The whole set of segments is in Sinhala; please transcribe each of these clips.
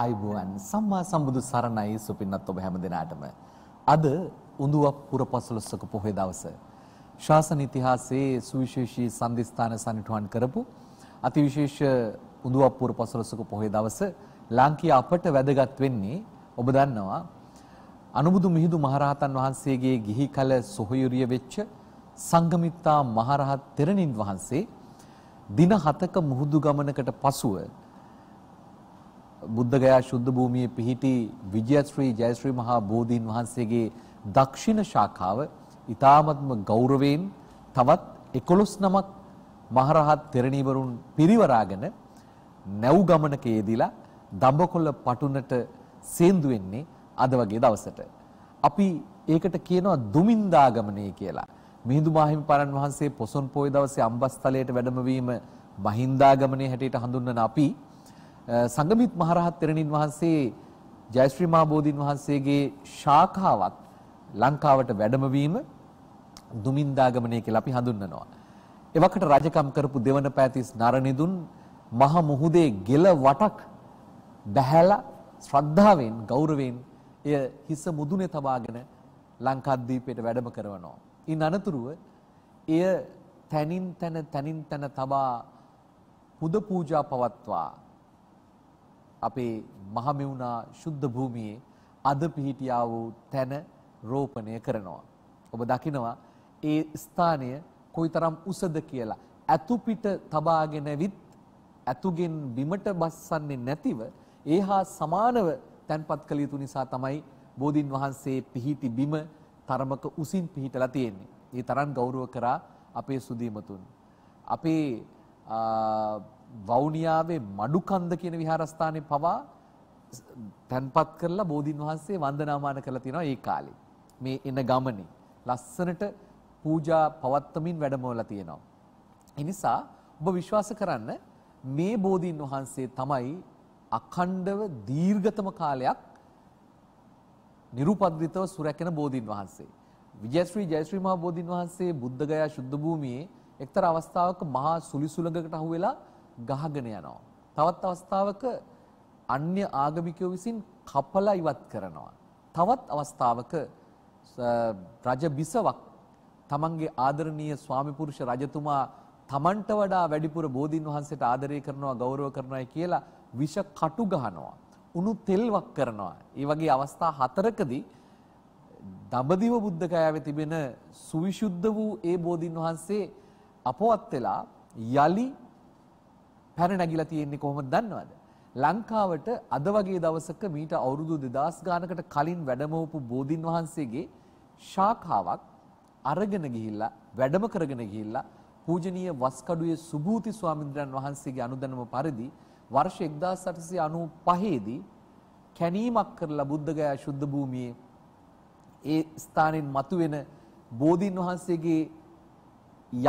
ආයුබෝවන් සම්මා සම්බුදු සරණයි සුපින්නත් ඔබ හැම දිනාටම අද උඳුවක් පුර පසළොස්වක පොහොය දවස ශාසන ඉතිහාසයේ සුවිශේෂී සම්දිස්ථාන සනිටුහන් කරපු අතිවිශේෂ උඳුවක් පුර පසළොස්වක පොහොය දවස ලාංකිය අපට වැදගත් වෙන්නේ ඔබ දන්නවා අනුබුදු මිහිඳු මහරහතන් වහන්සේගේ ගිහි කල සොහොයුරිය වෙච්ච සංගමිත්තා මහරහත් තෙරණින් වහන්සේ දින 7ක මුහුදු ගමනකට පසුව බුද්ධගයා ශුද්ධ භූමියේ පිහිටි විජයශ්‍රී ජයශ්‍රී මහා බෝධීන් වහන්සේගේ දක්ෂිණ ශාඛාව ඊ타මත්ම ගෞරවයෙන් තවත් 11 නමක් මහරහත් තෙරණිවරුන් පිරිවරාගෙන නැව් ගමනකයේදීලා දඹකොළ පටුනට සේන්දු වෙන්නේ අද වගේ දවසට. අපි ඒකට කියනවා දුමින්දා ගමනේ කියලා. මිහිඳු මාහිමිපාණන් වහන්සේ පොසොන් පොය දවසේ අම්බස්තලයට වැඩමවීම මහින්දාගමනේ හැටියට හඳුන්වන අපි සංගමිත් මහරහත් තෙරණින් වහන්සේ ජයශ්‍රී මා බෝධින් වහන්සේගේ ශාඛාවක් ලංකාවට වැඩම වීම දුමින්දාගමනය කියලා අපි හඳුන්වනවා. එවකට රජකම් කරපු දෙවන පෑතිස් නරනිදුන් මහ මුහුදේ ගෙල වටක් බැහැලා ශ්‍රද්ධාවෙන් ගෞරවයෙන් එය හිස මුදුනේ තබාගෙන ලංකාද්වීපයට වැඩම කරනවා. ඉන් අනතුරුව එය තනින් තන තනින් තන තබා පුද පූජා පවත්වා අපේ මහමෙවුනා ශුද්ධ භූමියේ අද පිහිටියා වූ තැන රෝපණය කරනවා. ඔබ දකිනවා ඒ ස්ථානය කොයිතරම් උසද කියලා. ඇතුපිට තබාගෙන විත් ඇතුගෙන් බිමට බස්සන්නේ නැතිව ඒහා සමානව තැන්පත් කළ යුතු නිසා තමයි බෝධින් වහන්සේ පිහිටි බිම තරමක උසින් පිහිටලා තියෙන්නේ. ඒ තරම් ගෞරව කරා අපේ සුදීමතුන්. අපේ වවුනියාවේ මඩුකන්ද කියන විහාරස්ථානයේ පවා තැන්පත් කරලා බෝධින් වහන්සේ වන්දනාමාන කරලා තියෙනවා ඒ කාලේ. මේ එන ගමනේ ලස්සනට පූජා පවත්වමින් වැඩමවලා තියෙනවා. ඒ නිසා ඔබ විශ්වාස කරන්න මේ බෝධින් වහන්සේ තමයි අඛණ්ඩව දීර්ඝතම කාලයක් නිරුපද්‍රිතව සුරැකෙන බෝධින් වහන්සේ. විජයශ්‍රී ජයශ්‍රී මහ බෝධින් වහන්සේ බුද්ධගයා ශුද්ධ භූමියේ එක්තරා අවස්ථාවක මහා සුලිසුලඟකට අහුවෙලා ගහගෙන යනවා. තවත් අවස්ථාවක අන්‍ය ආගමිකයෝ විසින් කපලා ඉවත් කරනවා. තවත් අවස්ථාවක රජ බිසවක් තමන්ගේ ආදරණීය ස්වාමි පුරුෂ රජතුමා තමන්ට වඩා වැඩිපුර බෝධින් වහන්සේට ආදරය කරනවා ගෞරව කරනවායි කියලා විෂ කටු ගහනවා. උණු තෙල්වක් කරනවා. ඒ වගේ අවස්ථා හතරකදී දඹදිව බුද්ධ ගයාවේ තිබෙන සුවිසුද්ධ වූ ඒ බෝධින් වහන්සේ අපවත් වෙලා යලි පැන නැගිලා තියෙන්නේ කොහොමද දන්නවද? ලංකාවට අද වගේ දවසක මීට අවුරුදු 2000 ගානකට කලින් වැඩමවපු බෝධින් වහන්සේගේ ශාඛාවක් අරගෙන ගිහිල්ලා වැඩම කරගෙන ගිහිල්ලා පූජනීය වස්කඩුවේ සුභූති ස්වාමීන් වහන්සේගේ අනුදැනුම පරිදි වර්ෂ 1895 දී කැණීමක් කරලා බුද්ධගයා ශුද්ධ භූමියේ ඒ ස්ථානෙන් මතුවෙන බෝධින් වහන්සේගේ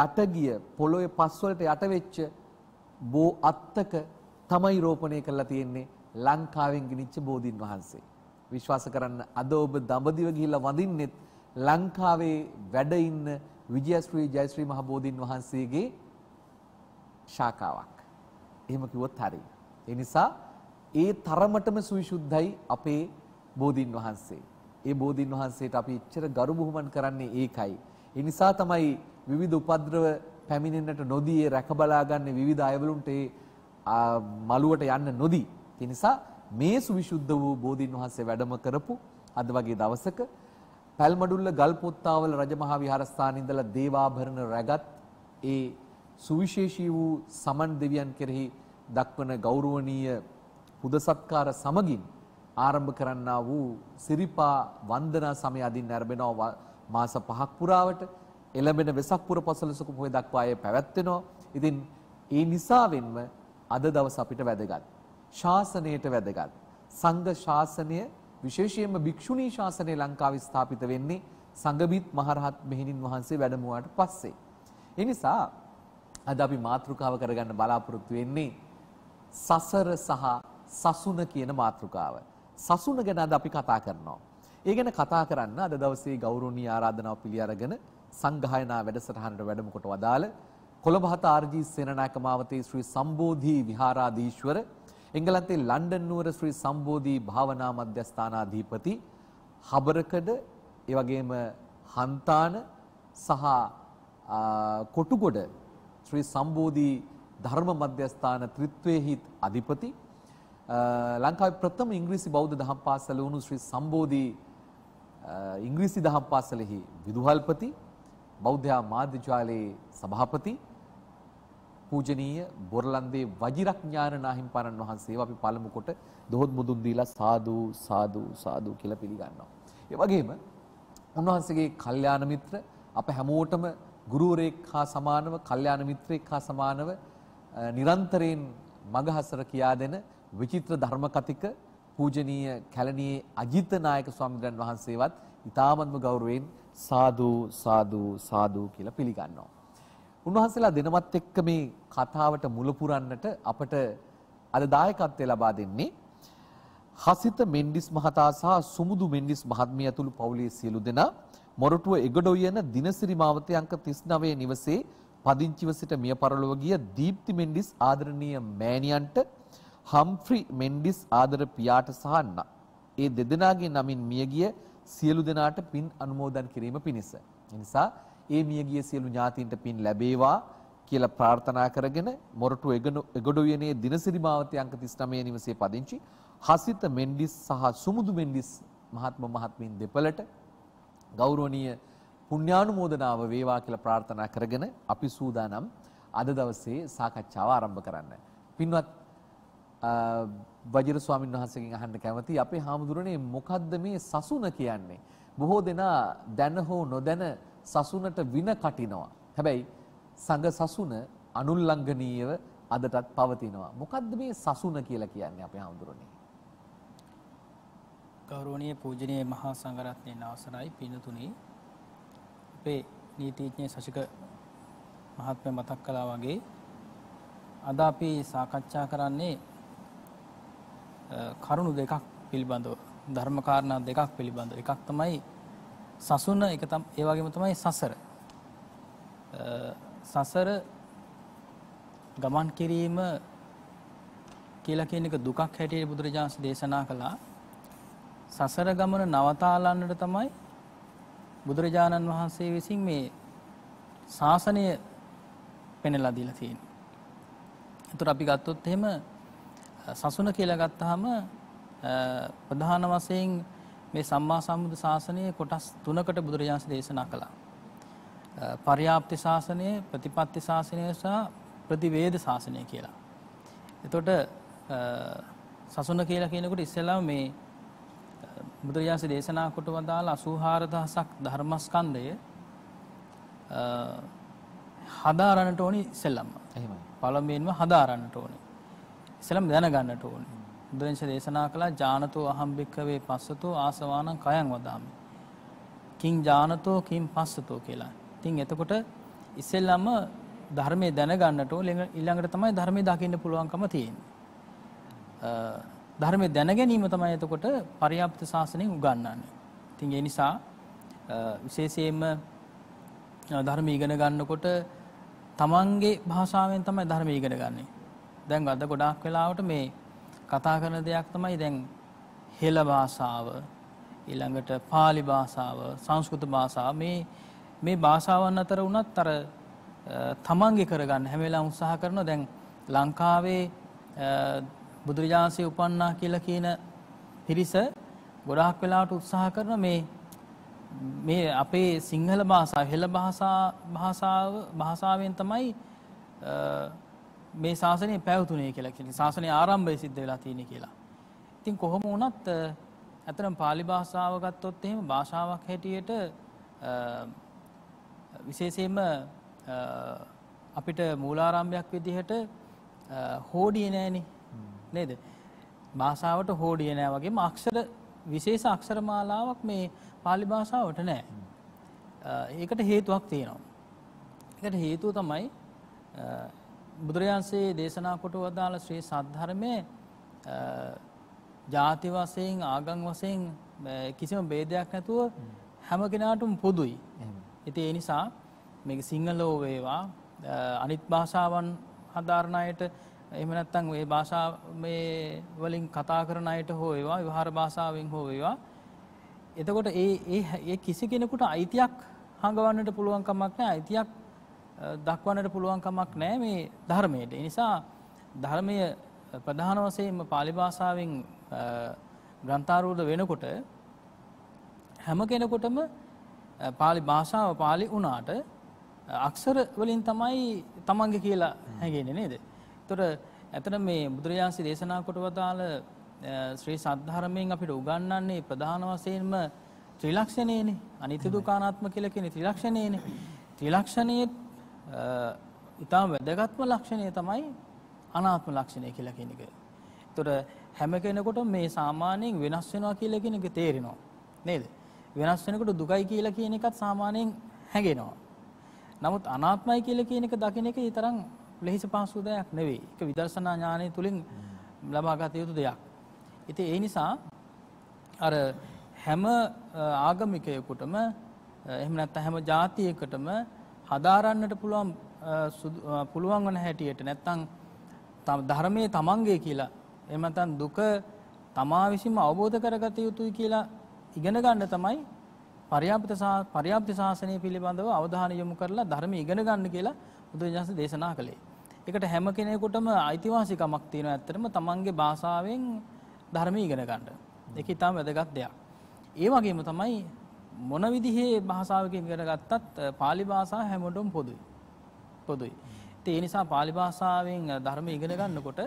යටගිය පොළොවේ පස්වලට යටවෙච්ච බෝ අත්තක තමයි රෝපණය කරලා තියෙන්නේ ලංකාවෙන් ගිනිච්ච බෝධින් වහන්සේ. විශ්වාස කරන්න අද ඔබ දඹදිව ගිහිල්ලා වඳින්නෙත් ලංකාවේ වැඩ ඉන්න විජයශ්‍රී ජයශ්‍රී මහ බෝධින් වහන්සේගේ ශාකාවක්. එහෙම කිව්වොත් හරියි. ඒ නිසා ඒ තරමටම සවිසුද්ධයි අපේ බෝධින් වහන්සේ. ඒ බෝධින් වහන්සේට අපි ඉච්චර ගරු බුහුමන් කරන්නේ ඒකයි. ඒ නිසා තමයි විවිධ උපද්‍රව පැමිණෙන්නට නොදී රැකබලා ගන්න විවිධ අයවලුන්ට මළුවට යන්න නොදී. ඒ නිසා මේ සුවිසුද්ධ වූ බෝධින් වහන්සේ වැඩම කරපු අද වගේ දවසක පැල්මඩුල්ල ගල්පොත්තාවල රජමහා විහාරස්ථානයේ ඉඳලා දේවාභරණ රැගත් ඒ සුවිශේෂී වූ සමන් දෙවියන් කෙරෙහි දක්වන ගෞරවනීය පුද සත්කාර සමගින් ආරම්භ කරන්නා වූ සිරිපා වන්දනා සමය අදින් නැරඹෙනවා මාස පහක් පුරාවට එළඹෙන වෙසක් පුර පසළොස්වක පොහොය දක්වා ඒ පැවැත්වෙනවා. ඉතින් ඒ නිසාවෙන්ම අද දවස අපිට වැදගත්. ශාසනයට වැදගත්. සංඝ ශාසනය විශේෂයෙන්ම භික්ෂුණී ශාසනය ලංකාවේ ස්ථාපිත වෙන්නේ සංගමිත් මහරහත් මෙහෙණින් වහන්සේ වැඩමුවාට පස්සේ. ඒ නිසා අද අපි මාතෘකාව කරගන්න බලාපොරොත්තු වෙන්නේ සසර සහ සසුන කියන මාතෘකාව. සසුන ගැන අද අපි කතා කරනවා. ඒ ගැන කතා කරන්න අද දවසේ ගෞරවනීය ආරාධනාව පිළි අරගෙන සංගායනා වැඩසටහනට වැඩම කොට වදාළ කොළඹ හත ආර්.ජී. සේනනායක මාවතේ ශ්‍රී සම්බෝධි විහාරාධීශවර එංගලන්තේ ලන්ඩන් නුවර ශ්‍රී සම්බෝධි භාවනා මධ්‍යස්ථානාධිපති හබරකඩ ඒ වගේම හන්තාන සහ කොටුගොඩ ශ්‍රී සම්බෝධි ධර්ම මධ්‍යස්ථාන ත්‍රිත්වයේහි අධිපති ලංකාවේ ප්‍රථම ඉංග්‍රීසි බෞද්ධ දහම් පාසල වුණු ශ්‍රී සම්බෝධි ඉංග්‍රීසි දහම් පාසලෙහි විදුහල්පති බෞද්ධ මාධ්‍යාලයේ සභාපති පූජනීය බොරලන්දේ වජිරඥාන නාහිම්පාණන් වහන්සේව අපි පළමු කොට දොහොත් මුදුන් දීලා සාදු සාදු සාදු කියලා පිළිගන්නවා. ඒ වගේම උන්වහන්සේගේ කල්යාණ මිත්‍ර අප හැමෝටම ගුරුවරයෙක් හා සමානව කල්යාණ මිත්‍රයෙක් හා සමානව නිරන්තරයෙන් මගහසර කියා දෙන විචිත්‍ර ධර්ම කතික පූජනීය කැලණියේ අජිත නායක ස්වාමීන් වහන්සේවත් ඉතාමත්ම ගෞරවයෙන් සාදු සාදු සාදු කියලා පිළිගන්නවා. උන්වහන්සේලා දෙනමත් එක්ක මේ කතාවට මුල පුරන්නට අපට අද දායකත්වය ලබා දෙන්නේ හසිත මෙන්ඩිස් මහතා සහ සුමුදු මෙන්ඩිස් මහත්මිය ඇතුළු පවුලේ සියලු දෙනා මොරටුව එගඩොය යන දිනසිරි මාවතේ අංක 39 නිවසේ පදිංචිව සිට මිය පරලොව ගිය දීප්ති මෙන්ඩිස් ආදරණීය මෑණියන්ට හම්ෆ්‍රි මෙන්ඩිස් ආදර පියාට සහ ඒ දෙදෙනාගේ නමින් මිය ගිය සියලු දෙනාට පින් අනුමෝදන් කිරීම පිණිස. නිසා ඒ මියගිය සියලු ඥාතීන්ට පින් ලැබේවා කියලා ප්‍රාර්ථනා කරගෙන මොරටු එගොඩු වියනේ දිනසිරි මාවතේ අංක 39 නිවසේ පදිංචි හසිත මෙන්ඩිස් සහ සුමුදු මෙන්ඩිස් මහත්ම මහත්මීන් දෙපළට ගෞරවනීය පුණ්‍යානුමෝදනාව වේවා කියලා ප්‍රාර්ථනා කරගෙන අපි සූදානම් අද දවසේ සාකච්ඡාව ආරම්භ කරන්න. පින්වත් වජිර ස්වාමීන් වහන්සේගෙන් අහන්න කැමතියි අපේ හාමුදුරනේ මොකද්ද මේ සසුන කියන්නේ? බොහෝ දෙනා දැන හෝ නොදැන සසුනට වින කටිනවා. හැබැයි සංඝ සසුන අනුල්ලංඝනීයව අදටත් පවතිනවා. මොකද්ද මේ සසුන කියලා කියන්නේ අපේ හාමුදුරනේ? ගෞරවනීය පූජනීය මහා සංඝරත්නයන් අවසරයි පින්තුනි. අපේ නීතිඥ සශික මහත්මයා මතක් කළා වගේ අද අපි සාකච්ඡා කරන්නේ කරුණු දෙකක් පිළිබඳව ධර්මකාරණා දෙකක් පිළිබඳව එකක් තමයි සසුන එක තම ඒ වගේම තමයි සසර සසර ගමන් කිරීම කියලා කියන එක දුකක් හැටියට බුදුරජාණන් දේශනා කළා සසර ගමන නවතාලන්නට තමයි බුදුරජාණන් වහන්සේ විසින් මේ ශාසනය පෙනලා දීලා තියෙන්නේ. ඒතර අපි ගත්තොත් එහෙම සසුන කියලා ගත්තාම ප්‍රධාන වශයෙන් මේ සම්මා සම්බුදු ශාසනය කොටස් තුනකට බුදුරජාණන් දේශනා කළා. පරියාප්ති ශාසනය, ප්‍රතිපත්ති ශාසනය සහ ප්‍රතිවේද ශාසනය කියලා. එතකොට සසුන කියලා කියනකොට ඉස්සෙල්ලාම මේ බුදුරජාණන් දේශනා කොට වදාළ 84000ක් ධර්මස්කන්ධය හදාරන්නට ඕනි ඉස්සෙල්ලාම. එහෙමයි. පළමුවෙන්ම හදාරන්නට ඕනි. ඉස්සලම් දැනගන්නට ඕනේ. බුදුරජාණන් දේශනා කළා ජානතෝ අහම්බික්කවේ පස්සතෝ ආසවානං කයං වදාමි. කිං ජානතෝ කිං පස්සතෝ කියලා. ඉතින් එතකොට ඉස්සෙල්ලම ධර්මයේ දැනගන්නට ඕනේ ඊළඟට තමයි ධර්මයේ දකින්න පුළුවන්කම තියෙන්නේ. ධර්මයේ දැන ගැනීම තමයි එතකොට පරියාප්ත ශාසනයෙන් උගන්වන්නේ. ඉතින් ඒ නිසා විශේෂයෙන්ම ධර්ම ඉගෙන ගන්නකොට තමන්ගේ භාෂාවෙන් තමයි ධර්ම ඉගෙන ගන්නේ. දැන් අද ගොඩාක් වෙලාවට මේ කතා කරන දෙයක් තමයි දැන් හෙළ භාෂාව ඊළඟට පාලි භාෂාව සංස්කෘත භාෂාව මේ මේ භාෂාවන් අතර වුණත් අර තමන්ගේ කරගන්න හැම වෙලාවෙම උත්සාහ කරනවා දැන් ලංකාවේ බුදුරජාන්සේ උපන්නා කියලා කියන පිරිස ගොඩාක් වෙලාවට උත්සාහ කරන මේ මේ අපේ සිංහල භාෂාව හෙළ භාෂා භාෂාව භාෂාවෙන් තමයි මේ ශාසනය පැවතුනේ කියලා කියන ශාසනය ආරම්භය සිද්ධ වෙලා තියෙන කියලා. ඉතින් කොහොම වුණත් ඇතරම් පාලි භාෂාව ගත්තොත් එහෙම භාෂාවක් හැටියට විශේෂයෙන්ම අපිට මූලාරම්භයක් විදිහට හෝඩිය නෑනේ නේද? භාෂාවට හෝඩිය නෑ වගේම අක්ෂර විශේෂ අක්ෂර මාලාවක් මේ පාලි භාෂාවට නෑ. ඒකට හේතුවක් තියෙනවා. ඒකට හේතුව තමයි බුදුරජාන්සේ දේශනා කොට වදාළ ශ්‍රී සද්ධර්මය ජාති වශයෙන් ආගම් වශයෙන් කිසිම ભેදයක් නැතුව හැම කෙනාටම පොදුයි. ඉතින් ඒ නිසා මේක සිංහලෝ වේවා අනිත් භාෂාවන් හදාරන අයට එහෙම නැත්නම් මේ භාෂාව මේ වලින් කතා කරන අයට හෝ වේවා විහාර භාෂාවෙන් හෝ වේවා එතකොට ඒ ඒ කිසි කෙනෙකුට අයිතියක් හඟවන්නට පුළුවන් කමක් නැහැ අයිතියක් දක්වන්නට පුළුවන්කමක් නෑ මේ ධර්මයට. එනිසා ධර්මය ප්‍රධාන වසයෙන්ම පාලිභාසාාවෙන් ග්‍රන්ථාරූධ වෙනකොට හැම කෙනකොටම පාලි භාෂාව පාලි වනාට අක්ෂර වලින් තමයි තමන්ග කියලා හැගෙන නේද. තොට ඇතන මේ බුදුරජාන්සි දේශනා කොට වදාළ ශ්‍රී සද්ධහරමයෙන් අපිට උගන්නන්නේ ප්‍රධාන වසයෙන්ම ත්‍රිලක්ෂණයනේ අනිති දුකානාත්ම කියලකෙන ත්‍රිලක්ෂණයනේ ත්‍රිලක්ෂණයත් ඉතාම වැදගත්ම ලක්ෂණය තමයි අනාත්ම ලක්ෂණය කියලා කියන එක. ඒතර හැම කෙනෙකුට මේ සාමාන්‍යයෙන් වෙනස් වෙනවා කියලා කියන එක තේරෙනවා. නේද? වෙනස් වෙනකොට දුකයි කියලා කියන එකත් සාමාන්‍යයෙන් හැඟෙනවා. නමුත් අනාත්මයි කියලා කියන එක දකින එක ඊතරම් ලෙහිසි පහසු දෙයක් නෙවෙයි. ඒක විදර්ශනා ඥානය තුලින් ලබාගත යුතු දෙයක්. ඉතින් ඒ නිසා අර හැම ආගමිකයෙකුටම එහෙම නැත්නම් හැම ජාතියකටම හදාරන්නට පුළුවන් පුළුවන් වන හැටියට නැත්තම් ධර්මයේ තමන්ගේ කියලා එහෙම නැත්නම් දුක තමා විසින්ම අවබෝධ කරගත යුතුයි කියලා ඉගෙන ගන්න තමයි පරියාප්ත පරියාප්ත ශාසනය පිළිබඳව අවධානය යොමු කරලා ධර්ම ඉගෙන ගන්න කියලා බුදුරජාණන් දේශනා කළේ. ඒකට හැම කෙනෙකුටම අයිතිවාසිකමක් තියෙනවා ඇත්තටම තමන්ගේ භාෂාවෙන් ධර්ම ඉගෙන ගන්න. ඒක ඊටම වැදගත් දෙයක්. ඒ වගේම තමයි මොන විදිහේ භාෂාවකින් ඉගෙන ගත්තත් පාලි භාෂාව හැමෝටම පොදුයි. පොදුයි. ඒ නිසා පාලි භාෂාවෙන් ධර්ම ඉගෙන ගන්නකොට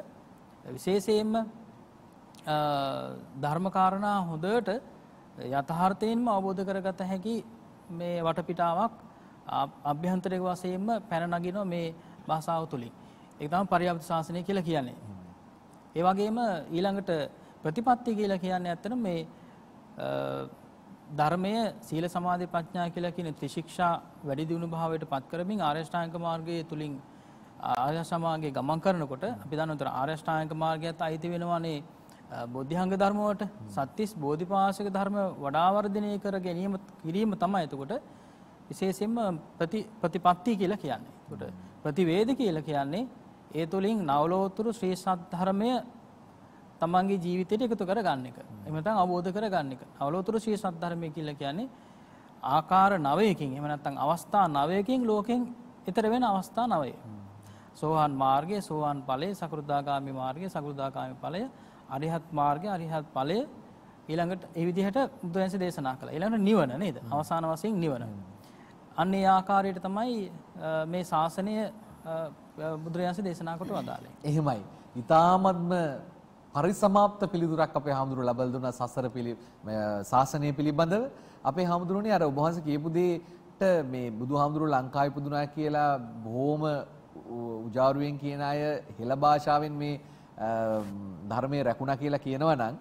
විශේෂයෙන්ම ධර්මකාරණා හොඳට යථාර්ථයෙන්ම අවබෝධ කරගත හැකි මේ වටපිටාවක් අභ්‍යන්තරයක වශයෙන්ම පැන නගිනවා මේ භාෂාව තුලින්. ඒක තමයි පරියාප්ත ශාසනය කියලා කියන්නේ. ඒ වගේම ඊළඟට ප්‍රතිපත්ති කියලා කියන්නේ ඇත්තට මේ ධර්මය සීල සමාධි ප්‍රඥා කියලා කියන ත්‍රිශික්ෂා වැඩි දියුණු භාවයට පත් කරමින් ආරෂ්ඨාංග මාර්ගයේ තුලින් ආර්ය සමාගයේ ගමන් කරනකොට අපි දන්නවා ආරෂ්ඨාංග මාර්ගයත් අයිති වෙනවානේ බෝධිහංග ධර්ම වලට සත්‍තිස් බෝධිපාශක ධර්ම වඩා වර්ධනය කර ගැනීම කිරීම තමයි එතකොට විශේෂයෙන්ම ප්‍රති ප්‍රතිපත්ති කියලා කියන්නේ. එතකොට ප්‍රතිවේද කියලා කියන්නේ ඒ තුලින් නවලෝතුරු ශ්‍රී සත්‍ය ධර්මය තමන්ගේ ජීවිතයට එකතු කර ගන්න එක. එමතන් අවබෝධ කර ගන්න එක. අවලෝතුර ශ්‍රී සද්ධර්මය කියල කියන්නේ ආකාර නවයකින් එම නැත්තං අවස්ථා නවයකින් ලෝකෙන් එතර වෙන අවස්ථා නවය. සෝහන් මාර්ගය සෝහන් ඵලයේ සකෘදාගාමි මාර්ගය සකෘදාගාමි ඵලය අරිහත් මාර්ගය අරිහත් ඵලය ඊළඟට ඒ විදිහට බුදුන්සේ දේශනා කළා. ඊළඟට නිවන නේද? අවසාන වශයෙන් නිවන. අන්න ඒ ආකාරයට තමයි මේ ශාසනය බුදුරජාන්සේ දේශනා කොට වදාළේ. එහෙමයි. ඊ타මත්ම පරිසමාප්ත පිළිතුරක් අපේ හාමුදුරුවෝ ලබා දුන්නා සසර පිළි ශාසනය පිළිබඳව අපේ හාමුදුරුවනේ අර ඔබ වහන්සේ කියපු දෙයට මේ බුදුහාමුදුරුවෝ ලංකාවේ පුදුනා කියලා බොහොම උජාරුවෙන් කියන අය හෙළ භාෂාවෙන් මේ ධර්මයේ රැකුණා කියලා කියනවා නම්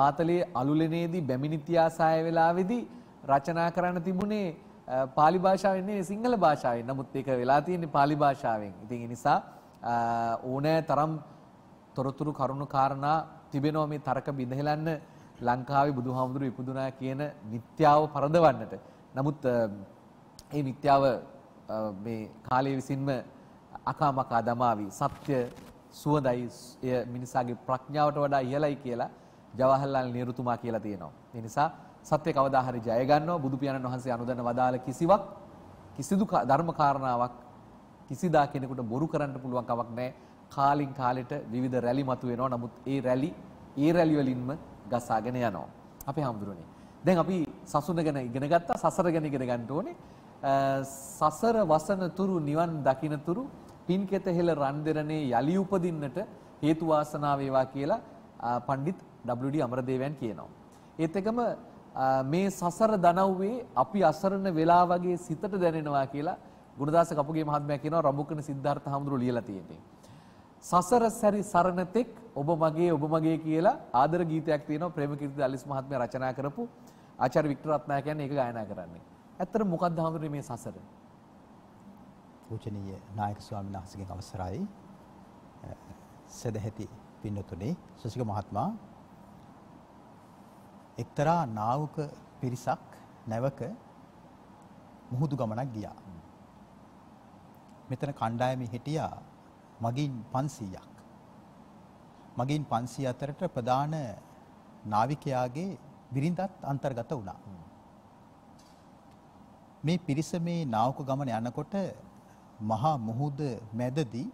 මාතලේ අලුලෙනේදී බැමිණි තියාසාය වෙලාවේදී රචනා කරන්න තිබුණේ පාලි භාෂාවෙන් නෙවෙයි සිංහල භාෂාවෙන්. නමුත් ඒක වෙලා තියෙන්නේ පාලි භාෂාවෙන්. ඉතින් ඒ නිසා ඕනෑ තරම් තොරතුරු කරුණු කාරණා තිබෙනවා මේ තර්ක බිඳහෙලන්න ලංකාවේ බුදුහාමුදුරු ඉපදුනා කියන මිත්‍යාව පරදවන්නට. නමුත් ඒ මිත්‍යාව මේ කාලයේ විසින්ම අකාමකා දමාවි සත්‍ය සුවඳයි එය මිනිසාගේ ප්‍රඥාවට වඩා ඉහළයි කියලා ජවහරලාල් නේරුතුමා කියලා තියෙනවා. ඒ නිසා සත්‍ය කවදා හරි ජය ගන්නවා බුදු පියාණන් වහන්සේ අනුදැන වදාළ කිසිවක් කිසිදු ධර්ම කාරණාවක් කිසිදා කෙනෙකුට බොරු කරන්න පුළුවන් කමක් නැහැ. කාලින් කාලෙට විවිධ රැලි මතුවෙනවා. නමුත් ඒ රැලි ඒ රැලි වලින්ම ගසාගෙන යනවා. අපේ හම්බුරනේ. දැන් අපි සසුන ගැන ඉගෙන ගත්තා, සසර ගැන ඉගෙන ගන්න ඕනේ. සසර වසන තුරු නිවන් දකින තුරු පින්කෙත හෙළ රන්දරනේ යලි උපදින්නට හේතු වාසනා වේවා කියලා පඬිත් WD අමරදේවයන් කියනවා. ඒත් එකම මේ සසර දනව්වේ අපි අසරණ වෙලා වගේ සිතට දැනෙනවා කියලා ගුණදාස කපුගේ මහත්මයා කියනවා රඹුකන සිද්ධාර්ථ හඳුරු ලියලා තියෙන්නේ. සසර සැරි සරණතෙක් ඔබ මගේ ඔබ මගේ කියලා ආදර ගීතයක් තියෙනවා ප්‍රේමකීර්ති අලිස් මහත්මයා රචනා කරපු ආචාර්ය වික්ටරත්නා කියන්නේ ඒක ගායනා කරන්නේ. ඇත්තට මොකක්ද හැමෝටම මේ සසර? පූජනීය නායක ස්වාමීන් වහන්සේගෙන් අවසරයි. සදැහැති පින්නතුනේ සුසික මහත්මයා එක්තරා නාවක පිරිසක් නැවක මුහුදු ගමනක් ගියා. මෙතන කණ්ඩායමේ හිටියා මගින් 500ක් මගින් 500 අතරට ප්‍රධාන නාවිකයාගේ බිරිඳත් අන්තර්ගත වුණා මේ පිරිස මේ නාවක ගමන යනකොට මහා මුහුද මැදදී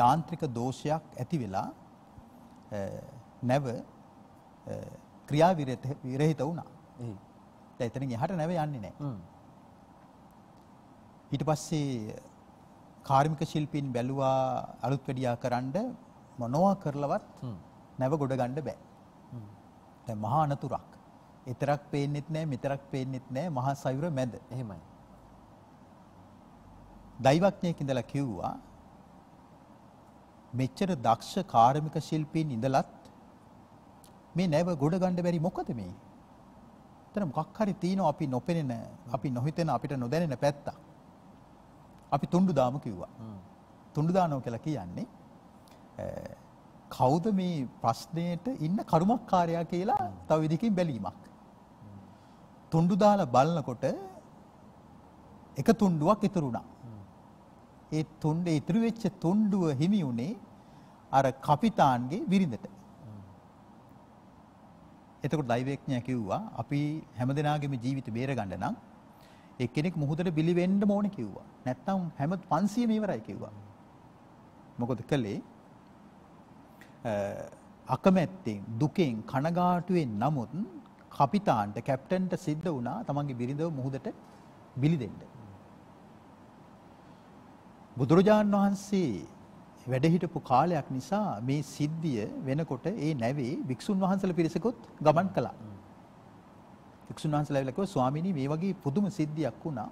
යාන්ත්‍රික දෝෂයක් ඇති වෙලා නැව ක්‍රියා විරහිත වුණා. එහේ. දැන් එතනින් එහාට නැව යන්නේ නැහැ. ඊට පස්සේ කාර්මික ශිල්පීන් බැලුවා අලුත් වැඩියා කරන්න මොනවා කරලවත් නැව ගොඩ ගන්න බෑ. දැන් මහා අනතුරක්. එතරක් පේන්නෙත් නෑ මෙතරක් පේන්නෙත් නෑ මහා සයුර මැද. එහෙමයි. දෛවඥයෙක් ඉඳලා කිව්වා මෙච්චර දක්ෂ කාර්මික ශිල්පීන් ඉඳලත් මේ නැව ගොඩ ගන්න බැරි මොකද මේ? එතන මොකක් හරි තියෙනවා අපි නොපෙනෙන, අපි නොහිතෙන, අපිට නොදැනෙන පැත්තක්. අපි තුණ්ඩු දාම කිව්වා. තුණ්ඩු දානෝ කියලා කියන්නේ කවුද මේ ප්‍රශ්නයට ඉන්න කරුමක්කාරයා කියලා තව විදිහකින් බැලීමක්. තුණ්ඩු දාලා බලනකොට එක තුණ්ඩුවක් ඉතුරු වුණා. ඒ තුණ්ඩ ඉතුරු වෙච්ච තුණ්ඩුව හිමි උනේ අර කපිතාන්ගේ විරිඳට. එතකොට දෛවඥයා කිව්වා අපි හැමදෙනාගේම ජීවිත බේරගන්න නම් එක්කෙනෙක් මුහුදට බිලි වෙන්න ඕනේ කිව්වා. නැත්තම් හැම 500ම ඉවරයි කිව්වා. මොකද කළේ? අකමැත්තෙන් දුකෙන් කනගාටුවෙන් නමුත් කපිතාන්ට කැප්ටන්ට සිද්ධ වුණා තමන්ගේ බිරිඳව මුහුදට බිලි දෙන්න. බුදුරජාණන් වහන්සේ වැඩ හිටපු කාලයක් නිසා මේ සිද්ධිය වෙනකොට ඒ නැවේ වික්ෂුන් වහන්සේලා පිරිසකුත් ගමන් කළා. වික්ෂුන් වහන්සේලා ඇවිල්ලා කිව්වා ස්වාමීනි මේ වගේ පුදුම සිද්ධියක් වුණා.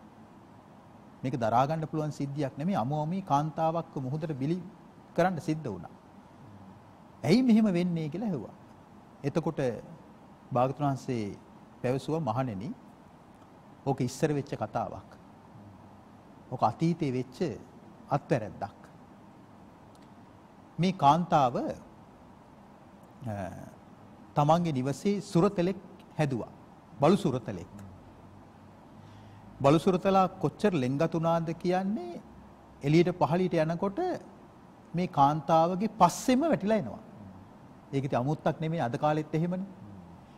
මේක දරා ගන්න පුළුවන් සිද්ධියක් නෙමෙයි අමෝමී කාන්තාවක් මුහුදට බිලි කරන්න සිද්ධ වුණා. ඇයි මෙහෙම වෙන්නේ කියලා ඇහුවා. එතකොට භාගතුන් වහන්සේ පැවසුවා මහණෙනි ඕක ඉස්සර වෙච්ච කතාවක්. ඕක අතීතයේ වෙච්ච අත්වැරද්දක්. මේ කාන්තාව තමන්ගේ නිවසේ සුරතලෙක් හැදුවා. බලුසුරතලෙක්. බලුසුරතලා කොච්චර ලෙංගතුනාද කියන්නේ එලියට පහලිට යනකොට මේ කාන්තාවගේ පස්සෙම වැටිලා එනවා. ඒකට අමුත්තක් නෙමෙයි අද කාලෙත් එහෙමනේ.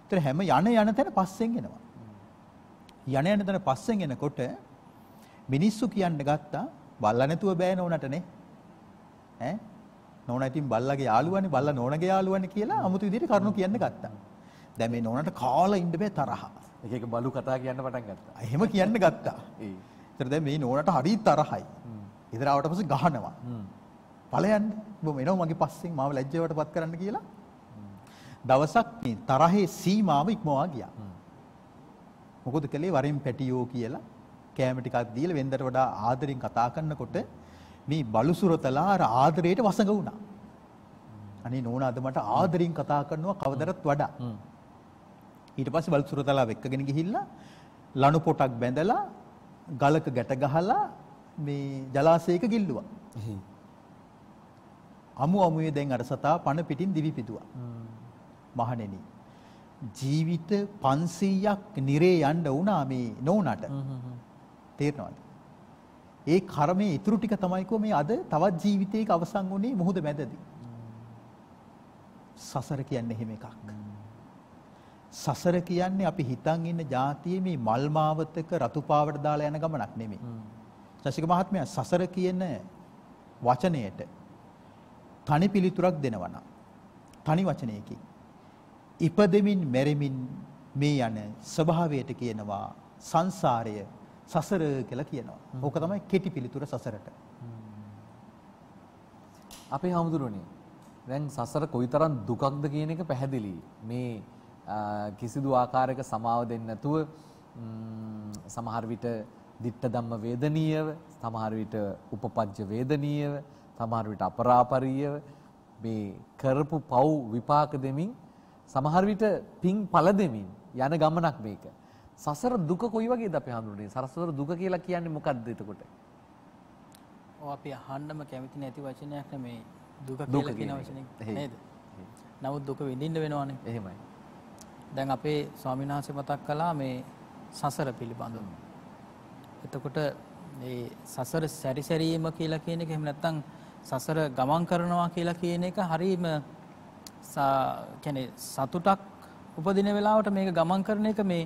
ඒතර හැම යන යන තැන පස්සෙන් එනවා. යන යන තැන පස්සෙන් එනකොට මිනිස්සු කියන්න ගත්තා බල්ලා නැතුව බෑ නෝනටනේ. ඈ නෝනා ඉතින් බල්ලාගේ යාළුවානේ බල්ලා නෝනගේ යාළුවානේ කියලා අමුතු විදිහට කරුණු කියන්න ගත්තා. දැන් මේ නෝනට කාලා ඉන්න බෑ තරහා. එක එක බලු කතා කියන්න පටන් ගත්තා. එහෙම කියන්න ගත්තා. ඒ. ඒතර දැන් මේ නෝනට හරි තරහයි. ඉදර ආවට පස්සේ ගහනවා. ඵලයන් බොම එනවා මගේ පස්සෙන් මාව ලැජ්ජාවටපත් කරන්න කියලා. දවසක් මේ තරහේ සීමාව ඉක්මවා ගියා. මොකද කළේ වරින් පැටියෝ කියලා කෑම ටිකක් දීලා වෙන්දට වඩා ආදරෙන් කතා කරනකොට මේ බලුසුරතලා අර ආදරයට වසඟ වුණා. අනේ නෝනා අද මට ආදරෙන් කතා කරනවා කවදටත් වඩා. ඊට පස්සේ වලුසුර තලාව එක්කගෙන ගිහිල්ලා ලණු පොටක් බැඳලා ගලක ගැට ගහලා මේ ජලාශයක ගිල්ලුවා. අමු අමුවේ දැන් අර සතා පණ පිටින් දිවි පිදුවා. මහණෙනි ජීවිත 500ක් නිරේ යන්න වුණා මේ නෝනාට. තේරෙනවද? ඒ කර්මයේ ඉතුරු ටික තමයි කෝ මේ අද තවත් ජීවිතයක අවසන් වුණේ මොහොත මැදදී. සසර කියන්නේ එහෙම එකක්. සසර කියන්නේ අපි හිතන් ඉන්න જાතියේ මේ මල් මාවතක රතුපාවට දාලා යන ගමනක් නෙමෙයි. ශාසික මහත්මයා සසර කියන වචනයට තනි පිළිතුරක් දෙනවා නම් තනි වචනයකින් ඉපදෙමින් මැරෙමින් මේ යන ස්වභාවයට කියනවා සංසාරය සසර කියලා කියනවා. ඕක තමයි කෙටි පිළිතුර සසරට. අපේ හැමදෙරෝනේ දැන් සසර කොයිතරම් දුකක්ද කියන එක පැහැදිලි. මේ කිසිදු ආකාරයක සමාව දෙන්නේ නැතුව සමහර විට ditta ධම්ම වේදනීයව, සමහර විට උපපජ්ජ වේදනීයව, සමහර විට අපරාපරීයව මේ කරපු පව් විපාක දෙමින් සමහර විට පිං පළ දෙමින් යන ගමනක් මේක. සසර දුක කොයි වගේද අපි හඳුනන්නේ? සසර දුක කියලා කියන්නේ මොකක්ද එතකොට? ඔව් අපි අහන්නම කැමති නැති වචනයක් නෙමේ. දුක කියලා කියන වචනේ නේද? නමුත් දුක විඳින්න වෙනවනේ. එහෙමයි. දැන් අපේ ස්වාමීන් වහන්සේ මතක් කළා මේ සසර පිළිබඳව. එතකොට මේ සසර සැරිසැරීම කියලා කියන එක එහෙම නැත්නම් සසර ගමන් කරනවා කියලා කියන එක හරීම කියන්නේ සතුටක් උපදින වෙලාවට මේක ගමන් කරන එක මේ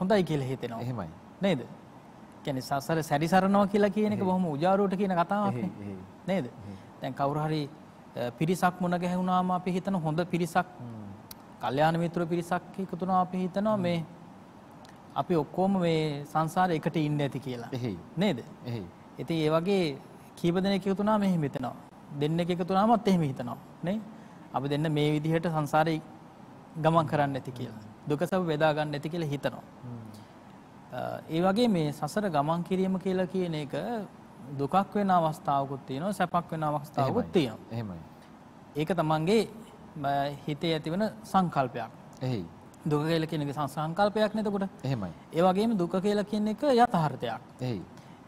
හොඳයි කියලා හිතෙනවා. එහෙමයි. නේද? කියන්නේ සසර සැරිසරනවා කියලා කියන එක බොහොම උජාරුවට කියන කතාවක් නේද? දැන් කවුරු හරි පිරිසක් මුණ ගැහුනාම අපි හිතන හොඳ පිරිසක් කල්යාණ මිත්‍ර පිරිසක් එකතු වෙනවා අපි හිතනවා මේ අපි ඔක්කොම මේ සංසාරේ එකට ඉන්න ඇති කියලා. එහෙයි. නේද? එහෙයි. ඉතින් ඒ වගේ කීප දෙනෙක් එකතු වුණාම එහෙම හිතනවා. දෙන්නෙක් එකතු වුණාමත් එහෙම හිතනවා. නේ? අපි දෙන්න මේ විදිහට සංසාරේ ගමන් කරන්න ඇති කියලා. දුක සබ බෙදා ගන්න ඇති කියලා හිතනවා. ඒ වගේ මේ සසර ගමන් කිරීම කියලා කියන එක දුකක් වෙන අවස්ථාවකුත් තියෙනවා සැපක් වෙන අවස්ථාවකුත් තියෙනවා. එහෙමයි. ඒක තමන්ගේ හිතේ ඇතිවන සංකල්පයක් එහි දුක කියල කෙනෙක සංකල්පයක් නතකොට එහෙමයි ඒවගේම දුක කියල කියන එක යථහර්ථයක් එහි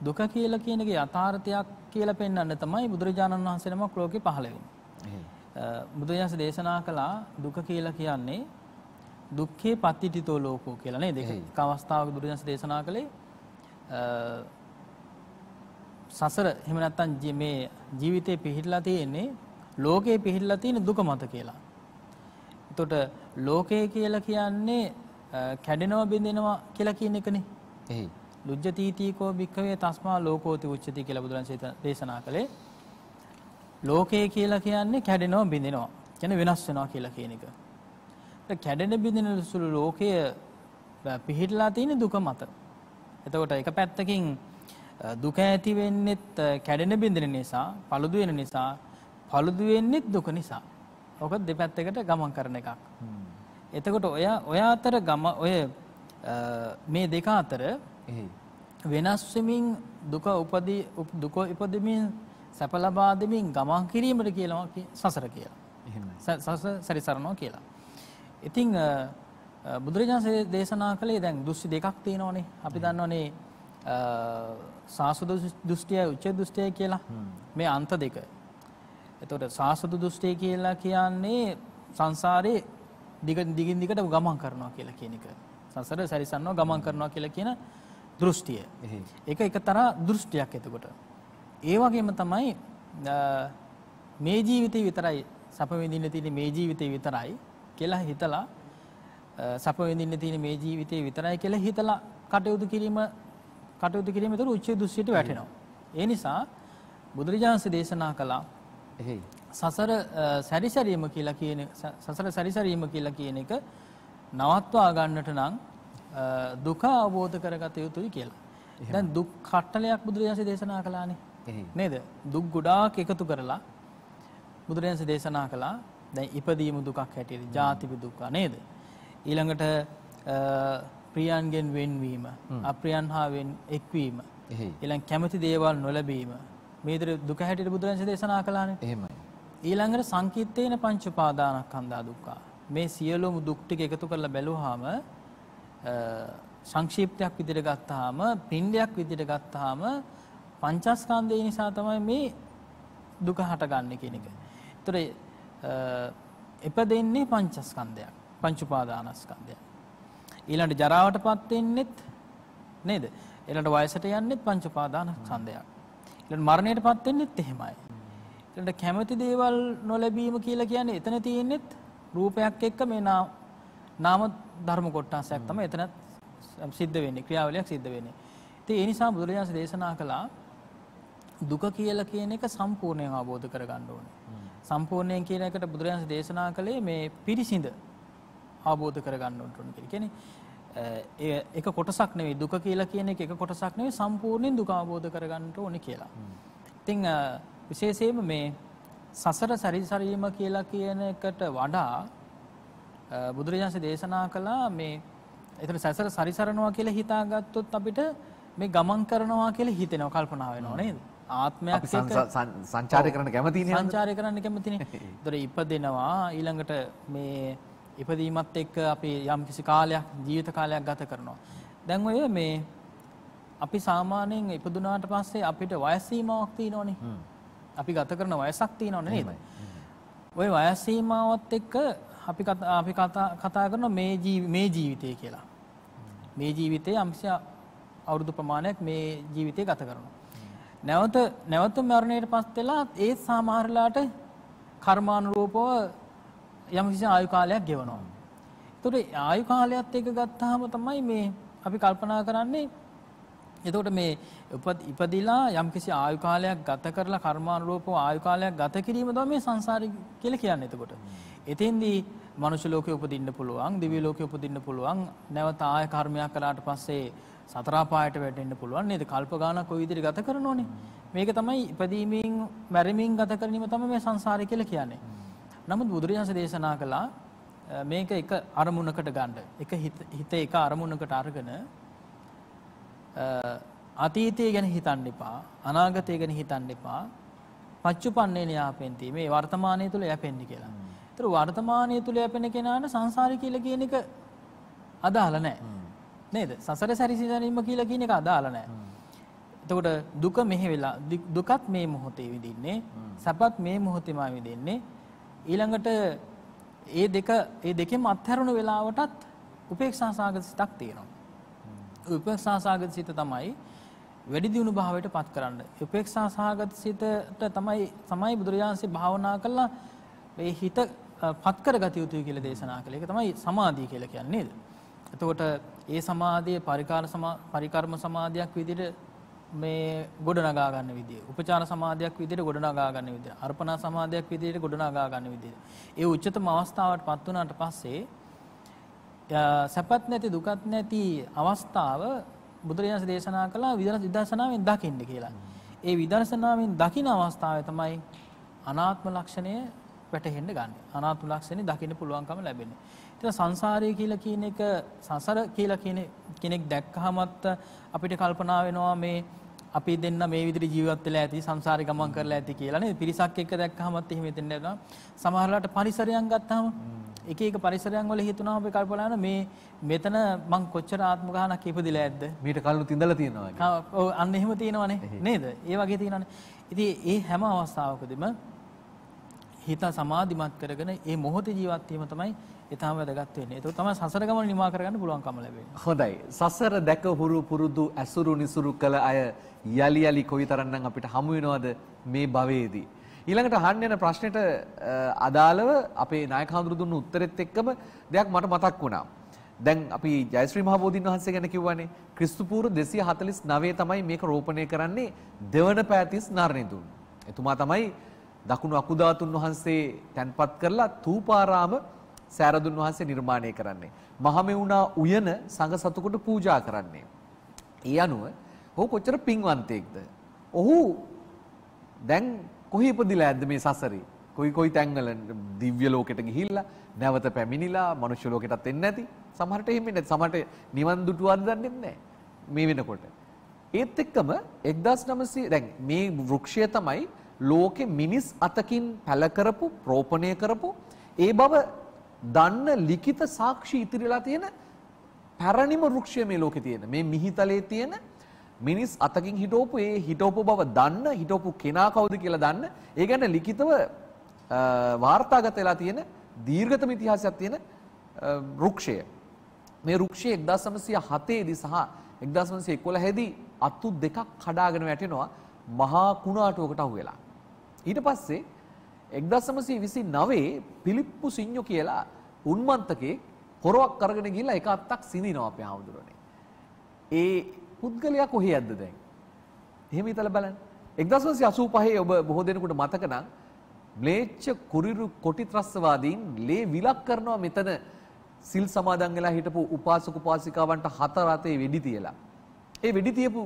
දුක කියල කියනක යථාර්ථයක් කියල පෙන්න්න තමයි බුදුරජාණන් වහන්සේනමක් ලෝකෙ පහලවෙන්. බුදුජාස දේශනා කළා දුක කියල කියන්නේ දුක්කේ පත්තිටිතෝ ලෝකෝ කියලනේ දෙ අවස්ථාව බුදුරජාස දේශනා කළේ සසර හෙමනත්තන් මේ ජීවිතය පිහිටලා තියෙන්නේ ලෝකයේ පිහිල්ලා තියෙන දුක මත කියලා. එතකොට ලෝකය කියලා කියන්නේ කැඩෙනවා බිඳෙනවා කියලා කියන එකනේ. එහි. ලුජ්ජතිතීකෝ භික්ඛවේ තස්මා ලෝකෝති උච්චති කියලා බුදුරජාණන් දේශනා කළේ. ලෝකය කියලා කියන්නේ කැඩෙනවා බිඳෙනවා. කියන්නේ වෙනස් වෙනවා කියලා කියන එක. කැඩෙන බිඳෙන සුළු ලෝකය පිහිටලා තියෙන දුක මත. එතකොට එක පැත්තකින් දුක ඇති වෙන්නේත් කැඩෙන බිඳෙන නිසා, paludu වෙන නිසා, paludu වෙන්නේත් දුක නිසා. ඕක දෙපැත්තකට ගමන් කරන එකක්. එතකොට ඔය ඔය අතර ගම ඔය මේ දෙක අතර වෙනස් වෙමින් දුක උපදී දුක උපදෙමින් සැප ලබා දෙමින් ගමන් කිරීමට කියලා සසර කියලා. එහෙමයි. සසස සැරිසරනවා කියලා. ඉතින් බුදුරජාණන්සේ දේශනා කළේ දැන් දෘෂ්ටි දෙකක් තියෙනවනේ. අපි දන්නවනේ සාසුද දෘෂ්ටිය උච්ච දෘෂ්ටිය කියලා. මේ අන්ත දෙක. එතකොට සාසුදු දුෂ්ටය කියලා කියන්නේ සංසාරේ දිගින් දිගට ගමන් කරනවා කියලා කියන එක. සංසාරේ සැරිසන්නවා ගමන් කරනවා කියලා කියන දෘෂ්ටිය. ඒක එකතරා දෘෂ්ටියක් එතකොට. ඒ වගේම තමයි මේ ජීවිතේ විතරයි සැප විඳින්න තියෙන්නේ මේ ජීවිතේ විතරයි කියලා හිතලා සැප විඳින්න තියෙන්නේ මේ ජීවිතේ විතරයි කියලා හිතලා කටයුතු කිරීම කටයුතු කිරීමේදී උච්චේ දෘෂ්ටියට වැටෙනවා. ඒ නිසා බුදුරජාණන්සේ දේශනා කළා සසර සැරිසැරීම කියලා කියන සසර සැරිසැරීම කියලා කියන එක නවත්වා ගන්නට නම් දුක අවබෝධ කරගත යුතුයි කියලා. දැන් දුක් කට්ටලයක් බුදුරජාණන් දේශනා කළානේ. නේද? දුක් ගොඩාක් එකතු කරලා බුදුරජාණන් දේශනා කළා. දැන් ඉපදීම දුකක් හැටියට, ජාතිපි දුක නේද? ඊළඟට ප්‍රියන්ගෙන් වෙන්වීම, අප්‍රියන් හා වෙන් එක්වීම. ඊළඟ කැමති දේවල් නොලැබීම මේ විදිහට දුක හැටියට බුදුරජාණන් දේශනා කළානේ. එහෙමයි. ඊළඟට සංකීර්තේන පංච උපාදානස්කන්ධා දුක්ඛා. මේ සියලුම දුක් ටික එකතු කරලා බැලුවාම සංක්ෂිප්තයක් විදිහට ගත්තාම පින්ඩයක් විදිහට ගත්තාම පංචස්කන්ධය නිසා තමයි මේ දුක හටගන්නේ කියන එක. ඒතර එපදෙන්නේ පංචස්කන්ධයක්. පංච උපාදානස්කන්ධයක්. ඊළඟට ජරාවටපත් වෙන්නෙත් නේද? ඊළඟට වයසට යන්නෙත් පංච උපාදානස්කන්ධයක්. ඊළඟ මරණයටපත් වෙන්නෙත් එහෙමයි. ඊළඟ කැමති දේවල් නොලැබීම කියලා කියන්නේ එතන තියෙන්නෙත් රූපයක් එක්ක මේ නාම ධර්ම කොටසක් තමයි එතන සිද්ධ වෙන්නේ ක්‍රියාවලියක් සිද්ධ වෙන්නේ. ඉතින් ඒ නිසා බුදුරජාණන් දේශනා කළා දුක කියලා කියන එක සම්පූර්ණයෙන් අවබෝධ කරගන්න ඕනේ. සම්පූර්ණයෙන් කියන එකට බුදුරජාණන් දේශනා කළේ මේ පිරිසිඳ අවබෝධ කරගන්න ඕන කියලා. කියන්නේ එක කොටසක් නෙවෙයි දුක කියලා කියන එක එක කොටසක් නෙවෙයි සම්පූර්ණයෙන් දුක අවබෝධ කරගන්න ඕනේ කියලා. ඉතින් විශේෂයෙන්ම මේ සසර සැරිසරීම කියලා කියන එකට වඩා බුදුරජාණන් දේශනා කළා මේ එතන සසර සරිසරනවා කියලා හිතාගත්තොත් අපිට මේ ගමන් කරනවා කියලා හිතෙනවා කල්පනා වෙනවා නේද? ආත්මයක් සංචාරය කරන්න කැමතිනේ. සංචාරය කරන්න කැමතිනේ. ඒතර ඉපදෙනවා ඊළඟට මේ ඉපදීමත් එක්ක අපි යම් කිසි කාලයක් ජීවිත කාලයක් ගත කරනවා. දැන් ඔය මේ අපි සාමාන්‍යයෙන් ඉපදුනාට පස්සේ අපිට වයස් සීමාවක් තියෙනවනේ. අපි ගත කරන වයසක් තියෙනවනේ නේද? ওই වයස් සීමාවත් එක්ක අපි අපි කතා කරන මේ මේ ජීවිතය කියලා. මේ ජීවිතයේ අම්සය අවුරුදු ප්‍රමාණයක් මේ ජීවිතය ගත කරනවා. නැවත නැවත මරණයට පස්සෙලා ඒ සමහරලාට කර්මානුරූපව යම් කිසි ආයු කාලයක් ගෙවනවා. එතකොට ආයු කාලයත් එක්ක ගත්තාම තමයි මේ අපි කල්පනා කරන්නේ එතකොට මේ ඉපදිලා යම්කිසි ආයු කාලයක් ගත කරලා කර්මානුරූපව ආයු කාලයක් ගත කිරීම තමයි මේ සංසාරي කියලා කියන්නේ එතකොට. එතෙන්දී මනුෂ්‍ය ලෝකේ උපදින්න පුළුවන්, දිව්‍ය ලෝකේ උපදින්න පුළුවන්, නැවත ආය කර්මයක් කළාට පස්සේ සතර පායට වැටෙන්න පුළුවන් නේද? කල්ප ගානක් ওই විදිහට ගත කරනෝනේ. මේක තමයි ඉපදීමෙන් මැරෙමින් ගත කිරීම තමයි මේ සංසාරය කියලා කියන්නේ. නමුත් බුදුරජාණන් දේශනා කළා මේක එක අරමුණකට ගන්න. එක හිත එක අරමුණකට අරගෙන අතීතය ගැන හිතන්න එපා, අනාගතය ගැන හිතන්න එපා. පච්චුපන්නේ න්යාපෙන්ති මේ වර්තමානය තුල යැපෙන්නේ කියලා. ඒතර වර්තමානය තුල යැපෙන කෙනාට සංසාරය කියලා කියන එක අදාළ නැහැ. නේද? සසර සැරිසීමීම කියලා කියන එක අදාළ නැහැ. එතකොට දුක මෙහි වෙලා දුකත් මේ මොහොතේ විඳින්නේ, සැපත් මේ මොහොතේමයි විඳින්නේ. ඊළඟට ඒ දෙක ඒ දෙකෙන් අත්හැරුණු වෙලාවටත් උපේක්ෂා සාගත සිතක් තියෙනවා. උපේක්ෂා සාගත සිත තමයි වැඩි දියුණු භාවයට පත් කරන්න. උපේක්ෂා සාගත සිතට තමයි තමයි බුදුරජාන්සේ භාවනා කළා මේ හිත පත් කරගත යුතුයි කියලා දේශනා කළේ. ඒක තමයි සමාධිය කියලා කියන්නේ නේද? එතකොට ඒ සමාධියේ පරිකාර පරිකර්ම සමාධියක් විදිහට මේ ගොඩනගා ගන්න විදිය. උපචාර සමාධියක් විදියට ගොඩනගා ගන්න විදිය. අර්පණා සමාධියක් විදියට ගොඩනගා ගන්න විදිය. ඒ උච්චතම අවස්ථාවටපත් වුණාට පස්සේ සැපත් නැති දුකත් නැති අවස්ථාව බුදුරජාණන් දේශනා කළා විදර්ශනාවෙන් දකින්න කියලා. ඒ විදර්ශනාවෙන් දකින අවස්ථාවේ තමයි අනාත්ම ලක්ෂණය වැටහෙන්න ගන්න. අනාත්ම ලක්ෂණය දකින්න පුළුවන්කම ලැබෙන්නේ. එතන සංසාරය කියලා කියන එක සංසාර කියලා කියන කෙනෙක් දැක්කහමත් අපිට කල්පනා වෙනවා මේ අපි දෙන්න මේ විදිහට ජීවත් වෙලා ඇති සංසාරේ ගමන් කරලා ඇති කියලා නේද පිරිසක් එක්ක දැක්කහමත් එහෙම හිතෙන්න යනවා සමහරලාට පරිසරයන් ගත්තාම එක එක පරිසරයන් වල හිතුණා අපි කල්පනා කරන මේ මෙතන මං කොච්චර ආත්ම ගානක් ඉපදිලා ඇද්ද මීට කලින් තිඳලා තියෙනවා ඔව් අන්න එහෙම තියෙනවනේ නේද ඒ වගේ තියෙනවනේ ඉතින් ඒ හැම අවස්ථාවකදීම හිත සමාධිමත් කරගෙන ඒ මොහොතේ ජීවත් වීම තමයි ඉතාම වැදගත් වෙන්නේ. ඒක තමයි සසර ගමන නිමා කරගන්න පුළුවන්කම ලැබෙන්නේ. හොඳයි. සසර දැක හුරු පුරුදු ඇසුරු නිසුරු කළ අය යලි යලි කොයිතරම්නම් අපිට හමු වෙනවද මේ භවයේදී. ඊළඟට අහන්න යන ප්‍රශ්නෙට අදාළව අපේ නායක හඳුරු දුන්න උත්තරෙත් එක්කම දෙයක් මට මතක් වුණා. දැන් අපි ජයශ්‍රී මහ බෝධින් වහන්සේ ගැන කිව්වනේ ක්‍රිස්තු පූර්ව 249 තමයි මේක රෝපණය කරන්නේ දෙවන පෑතිස් නරණිඳුන්. එතුමා තමයි දකුණු අකුධාතුන් වහන්සේ තැන්පත් කරලා තූපාරාම සෑරදුන් වහන්සේ නිර්මාණය කරන්නේ. මහමෙවුනා උයන සංඝ සතුකට පූජා කරන්නේ. ඒ අනුව ඔහු කොච්චර පින්වන්තයෙක්ද? ඔහු දැන් කොහි ඉපදිලා ඇද්ද මේ සසරේ? කොයි කොයි තැන්වල දිව්‍ය ලෝකෙට ගිහිල්ලා නැවත පැමිණිලා මනුෂ්‍ය ලෝකෙටත් එන්නේ නැති. සමහරට එහෙම වෙන්නේ නැහැ. සමහරට නිවන් දුටුවාද දන්නේ නැහැ. මේ වෙනකොට. ඒත් එක්කම 1900 දැන් මේ වෘක්ෂය තමයි ලෝකෙ මිනිස් අතකින් පැල කරපු, ප්‍රෝපණය කරපු ඒ බව දන්න ලිඛිත සාක්ෂි ඉතිරිලා තියෙන පැරණිම වෘක්ෂය මේ ලෝකේ තියෙන. මේ මිහිතලේ තියෙන මිනිස් අතකින් හිටවපු ඒ හිටවපු බව දන්න හිටවපු කෙනා කවුද කියලා දන්න ඒ ගැන ලිඛිතව වාර්තාගත වෙලා තියෙන දීර්ඝතම ඉතිහාසයක් තියෙන වෘක්ෂය. මේ වෘක්ෂය 1907 දී සහ 1911 දී අතු දෙකක් කඩාගෙන වැටෙනවා මහා කුණාටුවකට අහු වෙලා. ඊට පස්සේ එක්දස්සමසී විසි නවේ පිලිප්පු සිං්ඥු කියලා උන්මන්තකේ හොරවක් කරගෙන ගිල්ලා එක අත්තක් සිදිනවා අපේ හාමුදුරනේ. ඒ පුද්ගලයා කොහේ ඇද්ද දැන්. එහෙම ඉතල බලන්න. එක්දස්වසි අසූ පහේ ඔබ බොහෝ දෙනෙකුට මතකනම් ම්ලේච්ච කුරිරු කොටිත්‍රස්වාදීන් ලේ විලක් කරනවා මෙතන සිල් සමාදන් වෙලා හිටපු උපාසක උපාසිකාවන්ට හතර අතේ වෙඩි තියලා. ඒ වෙඩි තියපු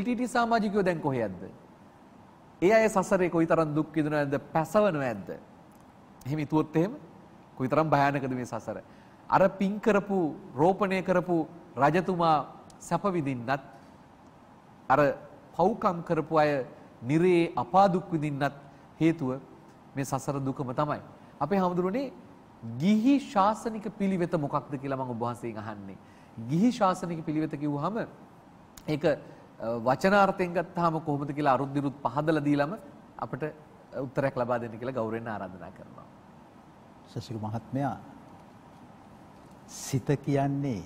LTT සමාජිකයෝ දැන් කොහේ ඇද්ද? ඒ අය සසරේ කොයිතරම් දුක් විඳිනවද පැසවනව ඇද්ද? එහෙම හිතුවොත් එහෙම කොයිතරම් භයානකද මේ සසර. අර පින් කරපු රෝපණය කරපු රජතුමා සැප විඳින්නත් අර පව්කම් කරපු අය නිරේ අපා දුක් විඳින්නත් හේතුව මේ සසර දුකම තමයි. අපේ හැමදෙරුනේ ගිහි ශාසනික පිළිවෙත මොකක්ද කියලා මම ඔබ වහන්සේගෙන් අහන්නේ. ගිහි ශාසනික පිළිවෙත කිව්වහම ඒක වචනාර්ථයෙන් ගත්තාම කොහොමද කියලා අරුත් දිරුත් පහදලා දීලම අපිට උත්තරයක් ලබා දෙන්න කියලා ගෞරවයෙන් ආරාධනා කරනවා. සසික මහත්මයා සිත කියන්නේ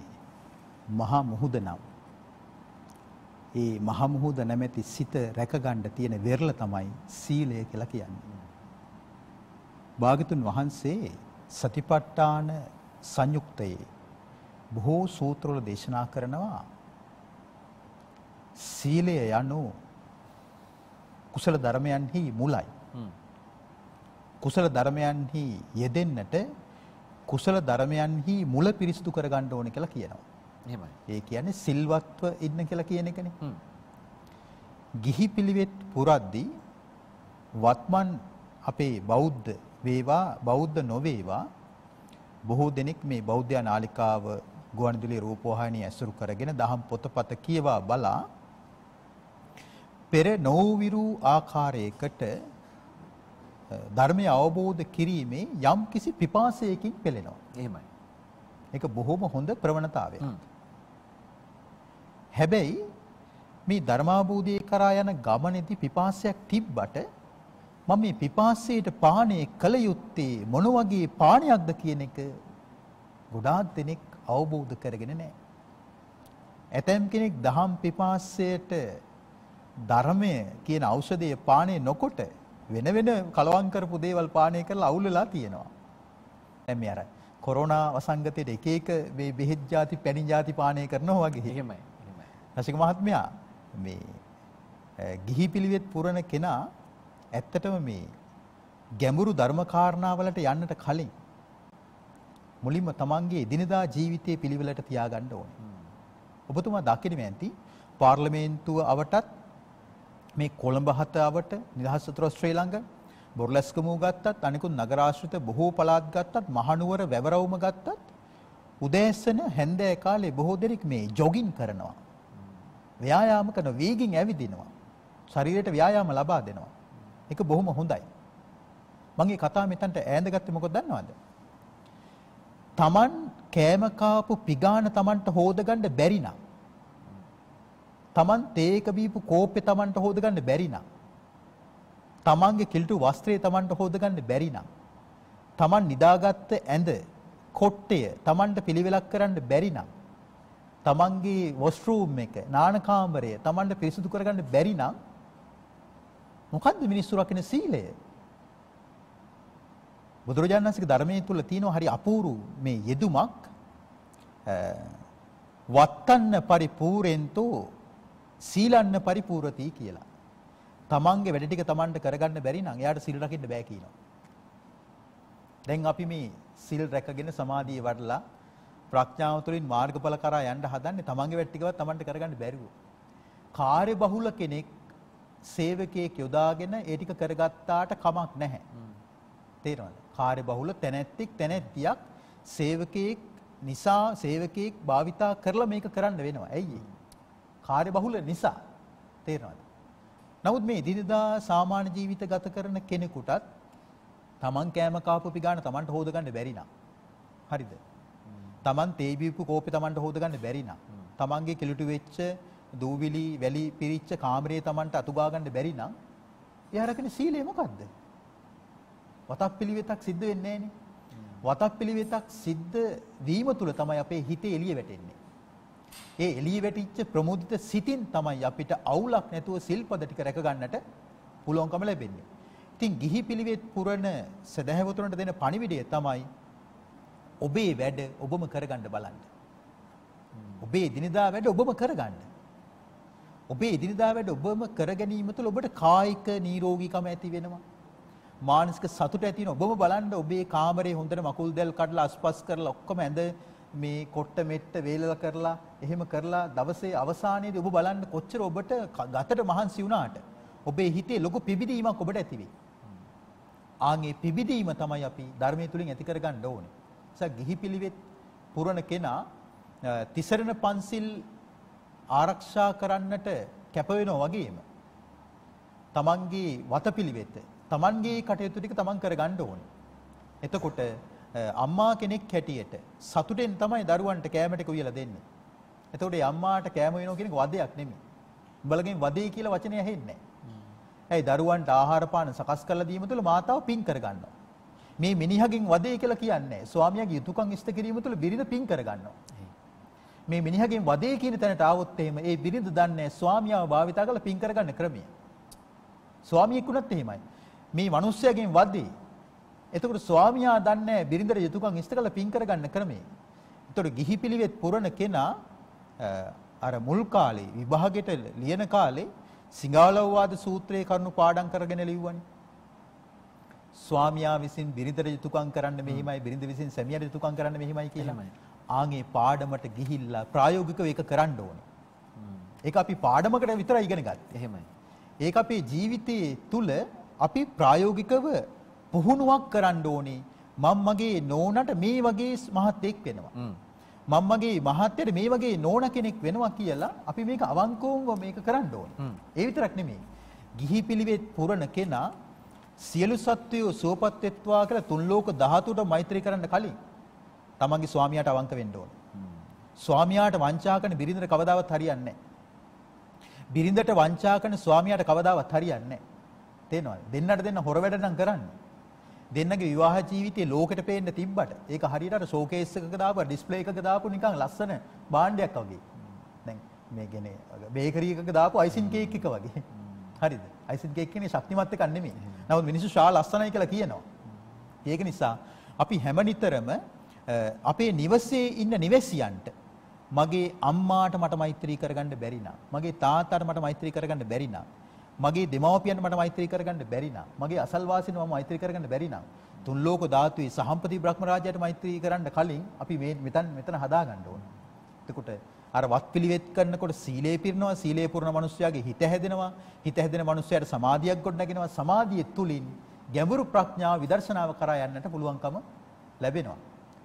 මහා මුහුද නම්. ඒ මහා මුහුද නැමැති සිත රැකගන්න තියෙන වෙරළ තමයි සීලය කියලා කියන්නේ. භාගතුන් වහන්සේ සතිපට්ඨාන සංයුක්තයේ බොහෝ සූත්‍රවල දේශනා කරනවා සීලය යනු කුසල ධර්මයන්හි මුලයි. කුසල ධර්මයන්හි යෙදෙන්නට කුසල ධර්මයන්හි මුල පිරිසිදු කරගන්න ඕන කියලා කියනවා. එහෙමයි. ඒ කියන්නේ සිල්වත්ව ඉන්න කියලා කියන එකනේ. ගිහි පිළිවෙත් පුරද්දී වත්මන් අපේ බෞද්ධ වේවා බෞද්ධ නොවේවා බොහෝ දෙනෙක් මේ බෞද්ධ නාලිකාව ගුවන්විදුලි රූපවාහිනිය ඇසුරු කරගෙන දහම් පොතපත කියවා බලා පෙර නොවිරු ආකාරයකට ධර්මය අවබෝධ කිරීමේ යම් කිසි පිපාසයකින් පෙළෙනවා. එහෙමයි. ඒක බොහොම හොඳ ප්‍රවණතාවයක්. හැබැයි මේ ධර්මාභූධයේ කරා යන ගමනේදී පිපාසයක් තිබ්බට මම මේ පිපාසයට පාණය කළ යුත්තේ මොන වගේ පාණයක්ද කියන එක ගොඩාක් දෙනෙක් අවබෝධ කරගෙන නැහැ. ඇතැම් කෙනෙක් දහම් පිපාසයට ධර්මය කියන ඖෂධය පානය නොකොට වෙන වෙන කලවම් කරපු දේවල් පානය කරලා අවුල්ලා තියෙනවා. දැන් මේ අර කොරෝනා වසංගතයේ එක එක මේ බෙහෙත් ಜಾති පැණි ಜಾති පානය කරනවා වගේ. එහෙමයි. එහෙමයි. රසික මහත්මයා මේ ගිහි පිළිවෙත් පුරන කෙනා ඇත්තටම මේ ගැඹුරු ධර්ම කාරණාවලට යන්නට කලින් මුලින්ම තමන්ගේ එදිනදා ජීවිතයේ පිළිවෙලට තියාගන්න ඕනේ. ඔබතුමා දකින්නේ නැති පාර්ලිමේන්තුව අවටත් මේ කොළඹ හතාවට නිදහස් සතුර ශ්‍රී ලංක බොරලැස්ක මූ ගත්තත් අනිකුත් නගරාශ්‍රිත බොහෝ පළාත් ගත්තත් මහනුවර වැවරවුම ගත්තත් උදෑසන හැන්දෑ කාලේ බොහෝ දෙනෙක් මේ ජොගින් කරනවා. ව්‍යායාම කරන වේගින් ඇවිදිනවා. ශරීරයට ව්‍යායාම ලබා දෙනවා. ඒක බොහොම හොඳයි. මම මේ කතාව මෙතනට ඈඳගත්තේ මොකද දන්නවද? Taman කෑම කාපු පිගාන Tamanට හොදගන්න බැරි නම් Taman තේක බීපු කෝපේ Tamanට හොදගන්න බැරි නම් Tamanගේ කිලුටු වස්ත්‍රය Tamanට හොදගන්න බැරි නම් Taman නිදාගත්ත ඇඳ කොට්ටය Tamanට පිළිවෙලක් කරන්න බැරි නම් Tamanගේ වොස්රූම් එක නාන කාමරය Tamanට පිරිසිදු කරගන්න බැරි නම් මොකද්ද මිනිස්සු රකින්න සීලය? බුදුරජාණන් වහන්සේගේ ධර්මයේ තුල තියෙනවා හරි අපූරු මේ යෙදුමක් වත්තන්න පරිපූර්ෙන්තෝ සීලන්න පරිපූර්ණති කියලා. තමන්ගේ වැඩ ටික තමන්ට කරගන්න බැරි නම් එයාට සිල් රකින්න බෑ කියනවා. දැන් අපි මේ සිල් රැකගෙන සමාධිය වඩලා ප්‍රඥාව තුළින් මාර්ගඵල කරා යන්න හදන්නේ තමන්ගේ වැඩ ටිකවත් තමන්ට කරගන්න බැරිව. කාර්ය බහුල කෙනෙක් සේවකයෙක් යොදාගෙන ඒ ටික කරගත්තාට කමක් නැහැ. තේරෙනවද? කාර්ය බහුල තැනැත්තෙක් තැනැත්තියක් සේවකයෙක් නිසා සේවකයෙක් භාවිතා කරලා මේක කරන්න වෙනවා. ඇයි ඒ? කාර්යබහුල නිසා තේරෙනවද? නමුත් මේ දිනදා සාමාන්‍ය ජීවිත ගත කරන කෙනෙකුටත් තමන් කෑම කාපු පිගාන තමන්ට හොදගන්න බැරි නම් හරිද? තමන් තේ බීපු කෝපේ තමන්ට හොදගන්න බැරි නම් තමන්ගේ කිලුටු වෙච්ච දූවිලි වැලි පිරිච්ච කාමරේ තමන්ට අතුගා ගන්න බැරි නම් එයා රකින සීලය මොකද්ද? වතක් පිළිවෙතක් සිද්ධ වෙන්නේ නැහනේ. වතක් පිළිවෙතක් සිද්ධ වීම තුළ තමයි අපේ හිතේ එළිය වැටෙන්නේ. ඒ එළිය වැටිච්ච ප්‍රමුදිත සිතින් තමයි අපිට අවුලක් නැතුව සිල්පද ටික රැක ගන්නට පුළුවන්කම ලැබෙන්නේ. ඉතින් ගිහි පිළිවෙත් පුරන සදහැවතුරන්ට දෙන පණිවිඩය තමයි ඔබේ වැඩ ඔබම කරගන්න බලන්න. ඔබේ දිනදා වැඩ ඔබම කරගන්න. ඔබේ දිනදා වැඩ ඔබම කර ගැනීම තුළ ඔබට කායික නිරෝගීකම ඇති වෙනවා. මානසික සතුට ඇති වෙනවා. ඔබම බලන්න ඔබේ කාමරේ හොඳට මකුල් දැල් කඩලා අස්පස් කරලා ඔක්කොම ඇඳ මේ කොට්ට මෙට්ට වේලලා කරලා එහෙම කරලා දවසේ අවසානයේදී ඔබ බලන්න කොච්චර ඔබට ගතට මහන්සි වුණාට ඔබේ හිතේ ලොකු පිබිදීමක් ඔබට ඇති වෙයි. ආන්ගේ පිබිදීම තමයි අපි ධර්මයේ තුලින් ඇති කරගන්න ඕනේ. නිසා ගිහි පිළිවෙත් පුරන කෙනා තිසරණ පන්සිල් ආරක්ෂා කරන්නට කැප වෙනවා වගේම තමන්ගේ වතපිළිවෙත, තමන්ගේ කටයුතු ටික තමන් කරගන්න ඕනේ. එතකොට අම්මා කෙනෙක් හැටියට සතුටෙන් තමයි දරුවන්ට කෑමට කුවියලා දෙන්නේ. එතකොට ඒ අම්මාට කෑම වෙනවා කියන එක වදයක් නෙමෙයි. උඹලගෙන් වදේ කියලා වචනේ ඇහෙන්නේ නැහැ. ඇයි දරුවන්ට ආහාර පාන සකස් කරලා දීම තුළ මාතාව පින් කරගන්නවා. මේ මිනිහගෙන් වදේ කියලා කියන්නේ ස්වාමියාගේ යුතුයකම් ඉෂ්ට කිරීම තුළ බිරිඳ පින් කරගන්නවා. මේ මිනිහගෙන් වදේ කියන තැනට ආවොත් එහෙම ඒ බිරිඳ දන්නේ ස්වාමියාව භාවිතා කරලා පින් කරගන්න ක්‍රමය. ස්වාමියෙක් වුණත් එහෙමයි. මේ මිනිස්සයාගෙන් වදේ එතකොට ස්වාමියා දන්නේ බිරිඳට යුතුයකම් ඉෂ්ට කරලා පින් කරගන්න ක්‍රමේ. එතකොට ගිහි පිළිවෙත් පුරන කෙනා අර මුල් කාලේ විභාගෙට ලියන කාලේ සිංහලෝවාද සූත්‍රයේ කරුණු පාඩම් කරගෙන ලිව්වනේ. ස්වාමියා විසින් බිරිඳට යුතුයකම් කරන්න මෙහිමයි බිරිඳ විසින් සැමියාට යුතුයකම් කරන්න මෙහිමයි කියලා. ආන්ගේ පාඩමට ගිහිල්ලා ප්‍රායෝගිකව ඒක කරන්න ඕනේ. ඒක අපි පාඩමකට විතරයි ඉගෙන ගත්තේ. එහෙමයි. ඒක අපේ ජීවිතයේ තුල අපි ප්‍රායෝගිකව පුහුණුවක් කරන්න ඕනේ මම මගේ නෝනට මේ වගේ මහත්යෙක් වෙනවා. මම මගේ මහත්යට මේ වගේ නෝන කෙනෙක් වෙනවා කියලා අපි මේක අවංකවම මේක කරන්න ඕනේ. ඒ විතරක් නෙමෙයි. ගිහි පිළිවෙත් පුරණ කෙනා සියලු සත්වයෝ සුවපත් වෙත්වා කියලා තුන් ලෝක ධාතුට මෛත්‍රී කරන්න කලින් තමන්ගේ ස්වාමියාට අවංක වෙන්න ඕන. ස්වාමියාට වංචා කරන බිරිඳට කවදාවත් හරියන්නේ නැහැ. බිරිඳට වංචා කරන ස්වාමියාට කවදාවත් හරියන්නේ නැහැ. තේනවද? දෙන්නට දෙන්න හොර වැඩ නම් කරන්නේ. දෙන්නගේ විවාහ ජීවිතයේ ලෝකෙට පේන්න තිබ්බට ඒක හරියට අර ෂෝකේස් එකක දාපු ඩිස්ප්ලේ එකක දාපු නිකන් ලස්සන භාණ්ඩයක් වගේ. දැන් මේ කියන්නේ බේකරි එකක දාපු අයිසින් කේක් එක වගේ. හරිද? අයිසින් කේක් කියන්නේ ශක්තිමත් එකක් නෙමෙයි. නමුත් මිනිස්සු ශා ලස්සනයි කියලා කියනවා. ඒක නිසා අපි හැම නිතරම අපේ නිවසේ ඉන්න නිවැසියන්ට මගේ අම්මාට මට මෛත්‍රී කරගන්න බැරි මගේ තාත්තාට මට මෛත්‍රී කරගන්න බැරි මගේ දෙමව්පියන් මට මෛත්‍රී කරගන්න බැරි නම් මගේ අසල්වාසීන් මම මෛත්‍රී කරගන්න බැරි නම් තුන් ලෝක ධාතුයි සහම්පති බ්‍රහ්ම රාජයට මෛත්‍රී කරන්න කලින් අපි මේ මෙතන මෙතන හදාගන්න ඕන. එතකොට අර වත්පිළිවෙත් කරනකොට සීලේ පිරනවා සීලේ පුරන මිනිස්සයාගේ හිත හැදෙනවා හිත හැදෙන මිනිස්සයාට සමාධියක් ගොඩනගෙනවා සමාධිය තුලින් ගැඹුරු ප්‍රඥාව විදර්ශනාව කරා යන්නට පුළුවන්කම ලැබෙනවා.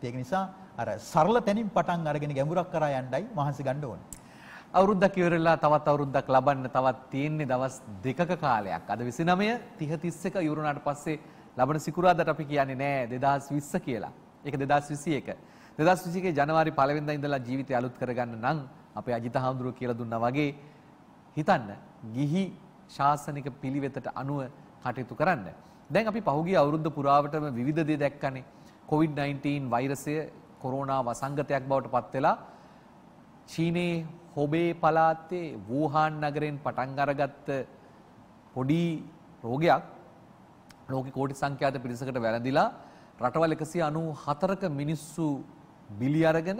ඒක නිසා අර සරල තැනින් පටන් අරගෙන ගැඹුරක් කරා යන්නයි මහන්සි ගන්න ඕනේ. අවුරුද්දක් ඉවරලා තවත් අවුරුද්දක් ලබන්න තවත් තියෙන්නේ දවස් දෙකක කාලයක්. අද 29 30 31 ඉවරුණාට පස්සේ ලබන සිකුරාදට අපි කියන්නේ නෑ 2020 කියලා. ඒක 2021. 2021 ජනවාරි 1 වෙනිදා ඉඳලා ජීවිතය අලුත් කරගන්න නම් අපේ අජිත හාමුදුරුවෝ කියලා දුන්නා වගේ හිතන්න ගිහි ශාසනික පිළිවෙතට අනුව කටයුතු කරන්න. දැන් අපි පහුගිය අවුරුද්ද පුරාවටම විවිධ දේ දැක්කනේ. COVID-19 වෛරසය කොරෝනා වසංගතයක් බවට පත් වෙලා චීනයේ හොබේ පලාත්තේ වූහාන් නගරෙන් පටන් අරගත්ත පොඩි රෝගයක් ලෝක කෝටි සංඛ්‍යාත පිරිසකට වැළඳිලා රටවල් 194ක මිනිස්සු බිලි අරගෙන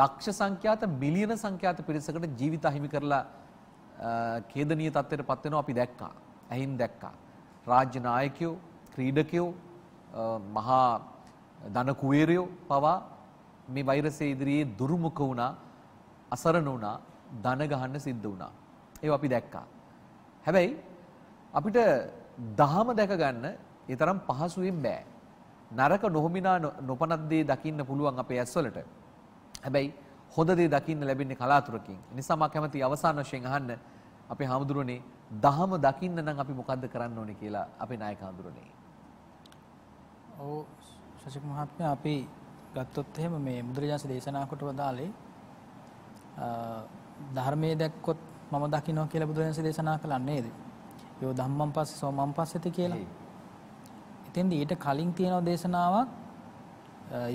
ලක්ෂ සංඛ්‍යාත මිලියන සංඛ්‍යාත පිරිසකට ජීවිත අහිමි කරලා ඛේදනීය තත්ත්වයට පත් වෙනවා අපි දැක්කා. ඇහින් දැක්කා. රාජ්‍ය නායකයෝ, ක්‍රීඩකයෝ, මහා ධන කුවේරයෝ පවා මේ වෛරසය ඉදිරියේ දුරුමුඛ වුණා. අසරණ වුණා, ධන ගහන්න සිද්ධ වුණා. ඒව අපි දැක්කා. හැබැයි අපිට දහම දැක ගන්න ඒ තරම් පහසුවෙන් බෑ. නරක නොහොමිනා නොපනත් දේ දකින්න පුළුවන් අපේ ඇස්වලට. හැබැයි හොඳ දේ දකින්න ලැබෙන්නේ කලාතුරකින්. නිසා මම කැමති අවසාන වශයෙන් අහන්න අපේ හාමුදුරනේ දහම දකින්න නම් අපි මොකද්ද කරන්න ඕනේ කියලා අපේ නායක හඳුරන්නේ. ඔව් සසික මහත්මයා අපි ගත්තොත් එහෙම මේ බුදුරජාණන් දේශනා කොට වදාලේ ධර්මයේ දැක්කොත් මම දකින්නවා කියලා බුදුරජාණන්සේ දේශනා කළා නේද? යෝ ධම්මං පස්සේ සෝමං පස්සෙති කියලා. එතෙන්ද ඊට කලින් තියෙන දේශනාවක්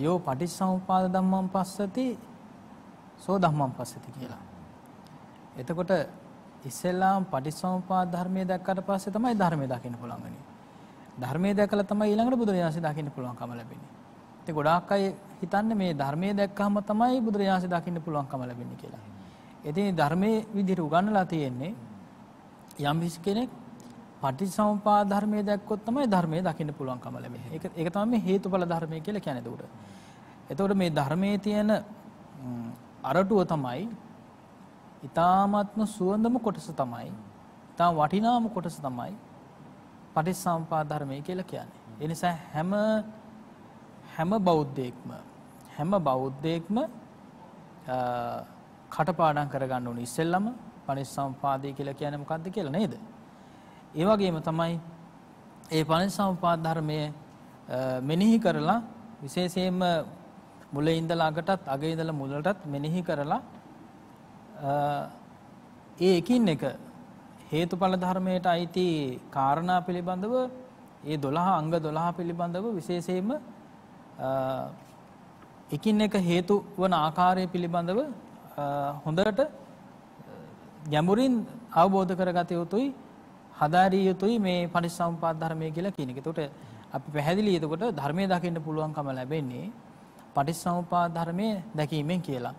යෝ පටිච්චසමුපාද ධම්මං පස්සති සෝ ධම්මං පස්සති කියලා. එතකොට ඉස්සෙල්ලාම පටිච්චසමුපාද ධර්මයේ දැක්කට පස්සේ තමයි ධර්මයේ දකින්න පුළුවන් වෙන්නේ. ධර්මයේ දැකලා තමයි ඊළඟට බුදුරජාණන්සේ දකින්න පුළුවන්කම ලැබෙන්නේ. ඉතින් ගොඩාක් අය හිතන්නේ මේ ධර්මයේ දැක්කහම තමයි බුදුරජාණන්සේ දකින්න පුළුවන්කම ලැබෙන්නේ කියලා. ඉතින් ධර්මයේ විදිහට උගන්වලා තියෙන්නේ යම් කෙනෙක් පටිච්චසමුපාද ධර්මයේ දැක්කොත් තමයි ධර්මයේ දකින්න පුළුවන්කම ලැබෙන්නේ. ඒක ඒක තමයි මේ හේතුඵල ධර්මය කියලා කියන්නේ උඩ. එතකොට මේ ධර්මයේ තියෙන අරටුව තමයි ඊ타මාත්ම සුවඳම කොටස තමයි ඊටාම වටිනාම කොටස තමයි පටිච්චසමුපාද ධර්මය කියලා කියන්නේ. ඒ නිසා හැම හැම බෞද්ධයෙක්ම හැම බෞද්ධයෙක්ම කටපාඩම් කරගන්න ඕනේ ඉස්සෙල්ලම පරිසම්පාදේ කියලා කියන්නේ මොකද්ද කියලා නේද? ඒ වගේම තමයි ඒ පරිසම්පාද ධර්මය මෙනෙහි කරලා විශේෂයෙන්ම මුලින් ඉඳලා අගටත් අගේ ඉඳලා මුලටත් මෙනෙහි කරලා ඒ එකින් එක හේතුඵල ධර්මයට අයිති කාරණා පිළිබඳව ඒ 12 අංග 12 පිළිබඳව විශේෂයෙන්ම එකින් එක හේතු වන ආකාරය පිළිබඳව හොඳට ගැඹුරින් අවබෝධ කරගත යුතුයි හදාරිය යුතුයි මේ පටිච්චසමුප්පාද ධර්මය කියලා කියන එක. එතකොට අපි පැහැදිලි එතකොට ධර්මයේ දකින්න පුළුවන්කම ලැබෙන්නේ පටිච්චසමුප්පාද ධර්මයේ දැකීමෙන් කියලා.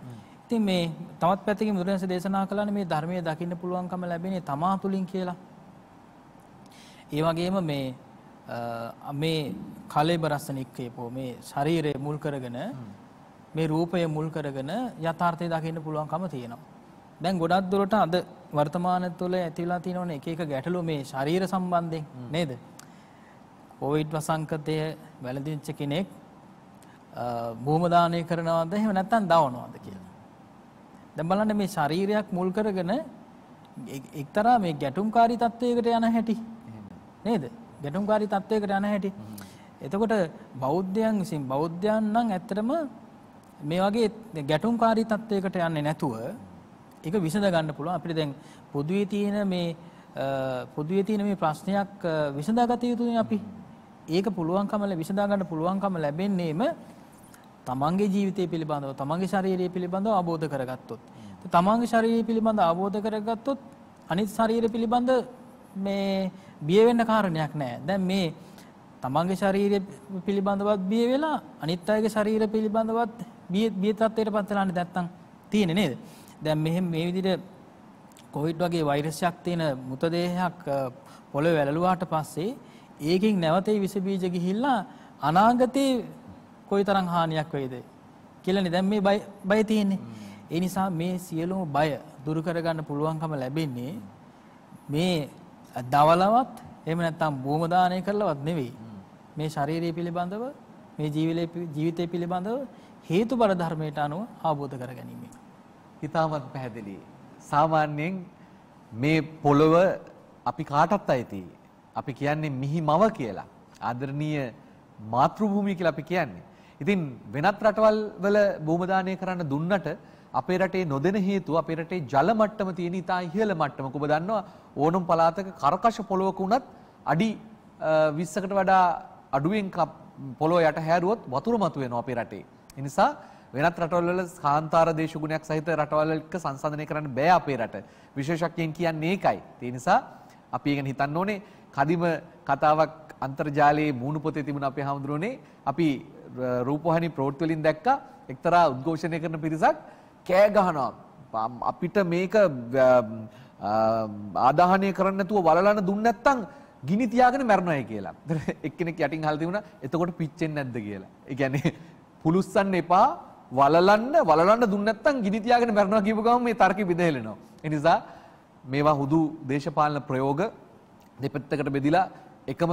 ඉතින් මේ තවත් පැත්තකින් බුදුරජාණන් දේශනා කළානේ මේ ධර්මයේ දකින්න පුළුවන්කම ලැබෙන්නේ තමා තුලින් කියලා. ඒ වගේම මේ මේ කලේබරස්සනික්කේපෝ මේ ශරීරය මුල් කරගෙන මේ රූපය මුල් කරගෙන යථාර්ථය දකින්න පුළුවන්කම තියෙනවා. දැන් ගොඩක් දුරට අද වර්තමාන තුළ ඇතිලා තියෙනවනේ එක එක ගැටලු මේ ශරීර සම්බන්ධයෙන් නේද? කොවිඩ් වසංකතය වැළඳිච්ච කෙනෙක් භූම දානය කරනවද එහෙම නැත්නම් දවනවද කියලා. දැන් බලන්න මේ ශරීරයක් මුල් කරගෙන එක්තරා මේ ගැටුම්කාරී තත්වයකට යන හැටි නේද? ගැටුම්කාරී තත්වයකට යන හැටි. එතකොට බෞද්ධයන් විසින් බෞද්ධයන් නම් ඇත්තටම මේ වගේ ගැටුම්කාරී තත්වයකට යන්නේ නැතුව ඒක විසඳ ගන්න පුළුවන් අපිට දැන් පොදුවේ තියෙන මේ පොදුවේ තියෙන මේ ප්‍රශ්නයක් විසඳාගත යුතුනේ අපි ඒක පුළුවන්කම විසඳා ගන්න පුළුවන්කම ලැබෙන්නේම තමන්ගේ ජීවිතය පිළිබඳව තමන්ගේ ශරීරය පිළිබඳව අවබෝධ කරගත්තොත්. තමන්ගේ ශරීරය පිළිබඳ අවබෝධ කරගත්තොත් අනිත් ශරීර පිළිබඳ මේ බිය වෙන්න කාරණයක් නැහැ. දැන් මේ තමන්ගේ ශරීරය පිළිබඳවත් බිය වෙලා අනිත් අයගේ ශරීර පිළිබඳවත් බිය බිය තත්ත්වයට පත් වෙලානේ නැත්තම් තියෙන්නේ නේද? දැන් මෙහෙම මේ විදිහට කොවිඩ් වගේ වෛරසයක් තියෙන මුතදේහයක් පොළොවේ වැළලුවාට පස්සේ ඒකෙන් නැවතේ විස බීජ ගිහිල්ලා අනාගතේ කොයිතරම් හානියක් වෙයිද කියලානේ දැන් මේ බය බය තියෙන්නේ. ඒ නිසා මේ සියලුම බය දුරු කරගන්න පුළුවන්කම ලැබෙන්නේ මේ දවලවත් එහෙම නැත්නම් භූම දානය කරලවත් නෙවෙයි. මේ ශාරීරික පිළිබඳව මේ ජීවිතය පිළිබඳව හේතු බල ධර්මයට අනුව ආબોධ කර ගැනීම. ඉතාමත් පැහැදිලි. සාමාන්‍යයෙන් මේ පොළොව අපි කාටත් අයිති. අපි කියන්නේ මිහි මව කියලා. ආදරණීය මාතෘභූමිය කියලා අපි කියන්නේ. ඉතින් වෙනත් රටවල් වල භූමදානය කරන්න දුන්නට අපේ රටේ නොදෙන හේතුව අපේ රටේ ජල මට්ටම තියෙන ඉතා ඉහළ මට්ටමක. ඔබ දන්නවා ඕනම් පළාතක කරකශ පොළොවක උනත් අඩි 20කට වඩා අඩුවෙන් පොළොව යට හැරුවොත් වතුර මතුවෙනවා අපේ රටේ. එනිසා වෙනත් රටවල්වල කාන්තාර දේශගුණයක් සහිත රටවල් එක්ක සංසන්දනය කරන්න බෑ අපේ රට. විශේෂඥයන් කියන්නේ ඒකයි. ඒ නිසා අපි ඒක හිතන්න ඕනේ. කදිම කතාවක් අන්තර්ජාලයේ මූණු පොතේ තිබුණ අපේ හඳුරන්නේ අපි රූපවාහිනී ප්‍රවෘත්ති වලින් දැක්කා එක්තරා උද්ඝෝෂණය කරන පිරිසක් කෑ ගහනවා. අපිට මේක ආදාහනය කරන්න නැතුව වලලන දුන්න නැත්නම් ගිනි තියාගෙන මැරණොයි කියලා. එක්කෙනෙක් යටින් හල් තිබුණා. එතකොට පිච්චෙන්නේ නැද්ද කියලා. ඒ කියන්නේ පුළුස්සන්න එපා වලලන්න වලලන්න දුන්න නැත්නම් ගිනි තියාගෙන මැරෙනවා කියපු ගමන් මේ තර්කෙ බෙදහෙලෙනවා. ඒ නිසා මේවා හුදු දේශපාලන ප්‍රයෝග දෙපැත්තකට බෙදිලා එකම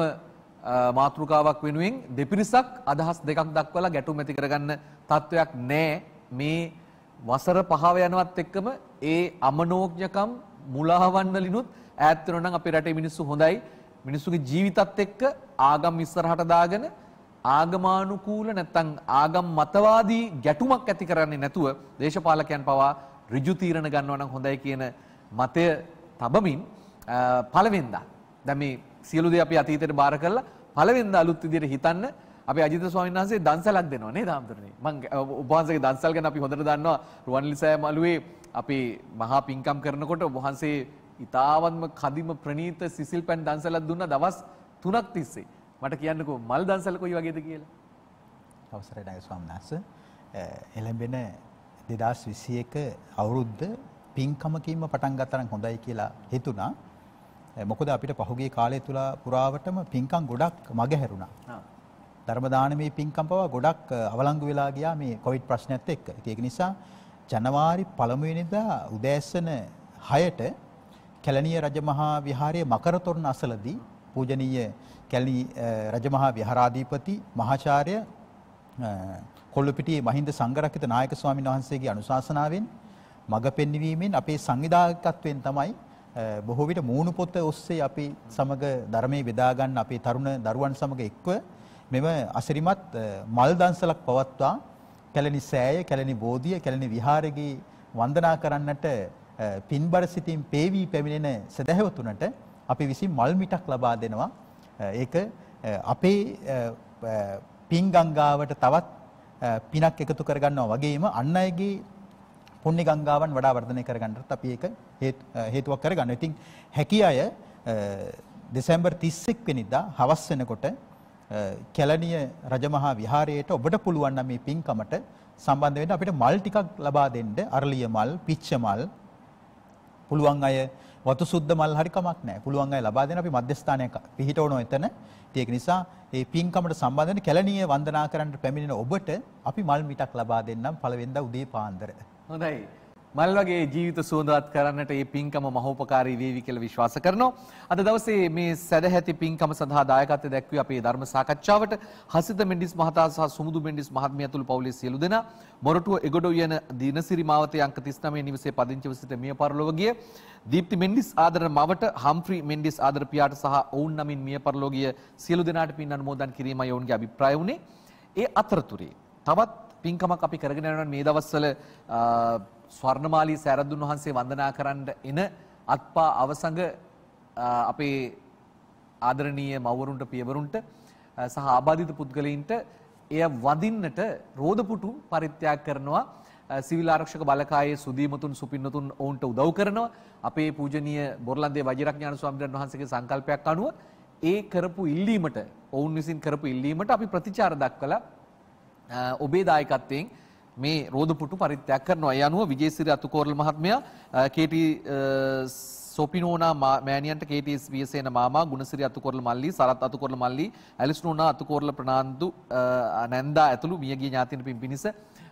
මාතෘකාවක් වෙනුවෙන් දෙපිරිසක් අදහස් දෙකක් දක්වලා ගැටුම් ඇති කරගන්න තත්වයක් නැහැ මේ වසර පහව යනවත් එක්කම ඒ අමනෝඥකම් මුලාවන්නලිනුත් ඈත් වෙනවා නම් අපේ රටේ මිනිස්සු හොඳයි මිනිස්සුගේ ජීවිතත් එක්ක ආගම් ඉස්සරහට දාගෙන ආගමානුකූල නැත්තම් ආගම් මතවාදී ගැටුමක් ඇති කරන්නේ නැතුව දේශපාලකයන් පවා ඍජු තීරණ ගන්නවා නම් හොඳයි කියන මතය තබමින් පළවෙනිදා දැන් මේ සියලු දේ අපි අතීතයට බාර කරලා පළවෙනිදා අලුත් විදිහට හිතන්න අපි අජිත ස්වාමීන් වහන්සේ දන්සලක් දෙනවා නේද ආම්තරනේ මං උපවහන්සේගේ දන්සල් ගැන අපි හොඳට දන්නවා රුවන්ලිසෑය මළුවේ අපි මහා පිංකම් කරනකොට වහන්සේ ඊතාවත්ම කදිම ප්‍රණීත සිසිල් පැන් දන්සලක් දුන්න දවස් 3ක් තිස්සේ මට කියන්නකෝ මල් දන්සල් කොයි වගේද කියලා. අවසරයි ඩග ස්වාමීනාස. එළඹෙන 2021 අවුරුද්ද පින්කමකින්ම පටන් ගත්තා නම් හොඳයි කියලා හිතුණා. මොකද අපිට පහුගිය කාලය තුල පුරාවටම පින්කම් ගොඩක් මගහැරුණා. ධර්මදානමේ පින්කම් පවා ගොඩක් අවලංගු වෙලා ගියා මේ කොවිඩ් ප්‍රශ්නයත් එක්ක. ඒක නිසා ජනවාරි පළමු වෙනිදා උදෑසන 6ට කැලණිය රජමහා විහාරයේ මකර තොරණ අසලදී පූජනීය කැලි රජමහා විහාරාධිපති මහාචාර්ය කොල්ලපිටියේ මහින්ද සංඝරක්කිත නායක ස්වාමීන් වහන්සේගේ අනුශාසනාවෙන් මඟ පෙන්වීමෙන් අපේ සංවිධායකත්වයෙන් තමයි බොහෝ විට මූණු පොත ඔස්සේ අපි සමග ධර්මයේ බෙදා ගන්න අපේ තරුණ දරුවන් සමග එක්ව මෙම අසිරිමත් මල් දන්සලක් පවත්වා කැලණි සෑය කැලණි බෝධිය කැලණි විහාරයේ වන්දනා කරන්නට පින්බර සිතින් පේවි පැමිණෙන සදහැවතුනට අපි විසින් මල් මිටක් ලබා දෙනවා ඒක අපේ පින් ගංගාවට තවත් පිනක් එකතු කරගන්නවා වගේම අන් අයගේ පුණ්‍ය ගංගාවන් වඩා වර්ධනය කරගන්නත් අපි ඒක හේතුවක් කරගන්නවා. ඉතින් හැකි අය දෙසැම්බර් 31 වෙනිදා හවස වෙනකොට කැලණිය රජමහා විහාරයේට ඔබට පුළුවන් නම් මේ පින්කමට සම්බන්ධ වෙන්න අපිට මල් ටිකක් ලබා දෙන්න අරලිය මල්, පිච්ච මල් පුළුවන් අය වතු සුද්ධ මල් හරි කමක් නැහැ. පුළුවන් අය ලබා දෙන අපි මධ්‍යස්ථානයක් පිහිටවන එතන. ඒක නිසා මේ පින්කමට සම්බන්ධ වෙන කැලණිය වන්දනා කරන්න පැමිණෙන ඔබට අපි මල් මිටක් ලබා දෙන්නම් පළවෙනිදා උදේ පාන්දර. හොඳයි. මල් වගේ ජීවිත සුවඳවත් කරන්නට මේ පින්කම මහෝපකාරී වේවි කියලා විශ්වාස කරනවා. අද දවසේ මේ සැදැහැති පින්කම සඳහා දායකත්වය දැක්වී අපේ ධර්ම සාකච්ඡාවට හසිත මෙන්ඩිස් මහතා සහ සුමුදු මෙන්ඩිස් මහත්මිය ඇතුළු පවුලේ සියලු දෙනා මොරටුව එගොඩොව යන දිනසිරි මාවතේ අංක 39 නිවසේ පදිංචිව සිට මිය පරලොව ගිය දීප්ති මෙන්ඩිස් ආදර මවට හම්ෆ්‍රි මෙන්ඩිස් ආදර පියාට සහ ඔවුන් නමින් මිය පරලෝගිය සියලු දෙනාට පින් අනුමෝදන් කිරීමයි ඔවුන්ගේ අභිප්‍රාය වුණේ. ඒ අතරතුරේ තවත් පින්කමක් අපි කරගෙන යනවා මේ දවස්වල ස්වර්ණමාලී සෑරදුන් වහන්සේ වන්දනා කරන්න එන අත්පා අවසඟ අපේ ආදරණීය මව්වරුන්ට පියවරුන්ට සහ ආබාධිත පුද්ගලයින්ට එය වඳින්නට රෝදපුටු පරිත්‍යාග කරනවා සිවිල් ආරක්ෂක බලකායේ සුදීමතුන් සුපින්නතුන් ඔවුන්ට උදව් කරනවා අපේ පූජනීය බොරලන්දේ වජිරඥාන ස්වාමීන් වහන්සේගේ සංකල්පයක් අනුව ඒ කරපු ඉල්ලීමට ඔවුන් විසින් කරපු ඉල්ලීමට අපි ප්‍රතිචාර දක්වලා ඔබේ දායකත්වයෙන් මේ රෝධපුටු පරිත්‍යාග කරනවා. ඒ අනුව විජේසිරි අතුකෝරල් මහත්මයා කේටි සොපිනෝනා මෑනියන්ට කේටීස් වියසේන මාමා ගුණසිරි අතුකොරල මල්ලි සරත් අතුකොරල මල්ලි ඇලිස්නෝනා අතුකොරල ප්‍රනාන්දු නැන්දා ඇතුළු මියගිය ඥාතින පින් පිණිස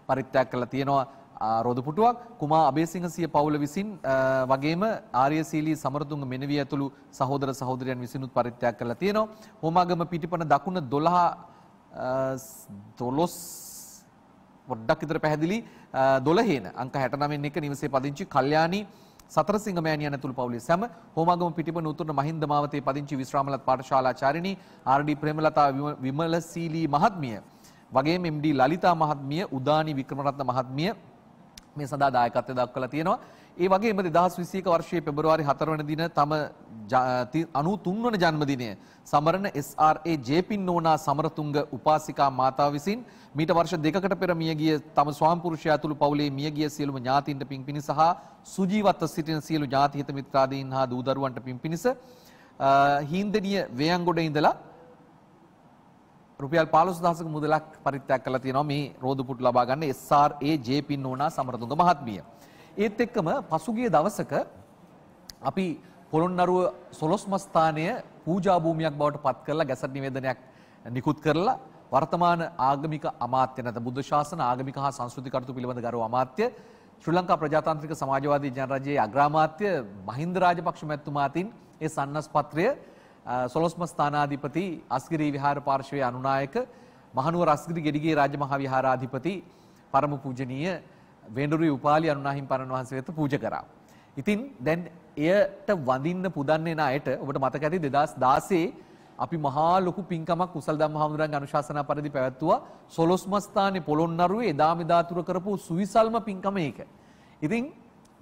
පරිත්‍යාග කළා තියෙනවා රොදු පුටුවක් කුමා අබේසිංහසිය පවුල විසින් වගේම ආර්යශීලී සමරතුංග මෙනවිය ඇතුළු සහෝදර සහෝදරයන් විසිනුත් පරිත්‍යාග කළා තියෙනවා හෝමාගම පිටිපන දකුණ 12 12 පොඩ්ඩක් විතර පැහැදිලි 12න අංක 69 එක නිවසේ පදිංචි කල්යාණී සතරසිංහ මෑණියන් ඇතුළු පවුලේ සැම හෝමාගම පිටිපන උතුරන මහින්ද මාවතේ පදිංචි විශ්‍රාමලත් පාඨශාලාචාරිණී ආර්.ඩී. ප්‍රේමලතා විමලශීලී මහත්මිය වගේම එම්.ඩී. ලලිතා මහත්මිය උදානි වික්‍රමරත්න මහත්මිය මේ සඳහා දායකත්වය දක්වලා තියෙනවා. ඒ වගේම 2021 වර්ෂයේ පෙබරවාරි 4 වන දින තම 93 වන ජන්මදිනය සමරන SRA ජේපින් නෝනා සමරතුංග උපාසිකා මාතාව විසින් මීට වර්ෂ දෙකකට පෙර මියගිය තම ස්වාම පුරුෂයා ඇතුළු පවුලේ මියගිය සියලුම ඥාතීන්ට පින් පිණිස සහ සුජීවත්ව සිටින සියලු ඥාති හිත මිත්‍රාදීන් හා දූ දරුවන්ට පින් පිණිස හීන්දෙනිය වේයන්ගොඩ ඉඳලා රුපියල් 15000ක මුදලක් පරිත්‍යාග කළා තියෙනවා මේ රෝදු පුටු ලබා ගන්න SRA ජේපින් නෝනා සමරතුංග මහත්මිය. ඒත් එක්කම පසුගිය දවසක අපි පොළොන්නරුව සොළොස්මස්ථානය පූජා භූමියක් බවට පත් කරලා ගැසට නිවේදනයක් නිකුත් කරලා වර්තමාන ආගමික අමාත්‍ය නැත බුද්ධ ශාසන ආගමික හා සංස්කෘතික කටයුතු පිළිබඳ ගරු අමාත්‍ය ශ්‍රී ලංකා ප්‍රජාතාන්ත්‍රික සමාජවාදී ජනරජයේ අග්‍රාමාත්‍ය මහින්ද රාජපක්ෂ මැතිතුමා අතින් ඒ සන්නස් පත්‍රය සොළොස්ම ස්ථානාධිපති අස්ගිරි විහාර පාර්ශවයේ අනුනායක මහනුවර අස්ගිරි ගෙඩිගේ රාජමහා විහාරාධිපති පරම පූජනීය වේඩුරු උපාලි අනුනාහිම් පරණ වහන්සේ වෙත පූජ කරා. ඉතින් දැන් එයට වඳින්න පුදන්නේ අයට ඔබට මතක ඇති 2016 අපි මහා ලොකු පින්කමක් කුසල් ධම්ම හඳුරන් අනුශාසනා පරිදි පැවැත්තුවා. සොළොස්මස්ථානේ පොළොන්නරුවේ එදා මෙදා තුර කරපු සුවිසල්ම පින්කම ඒක. ඉතින්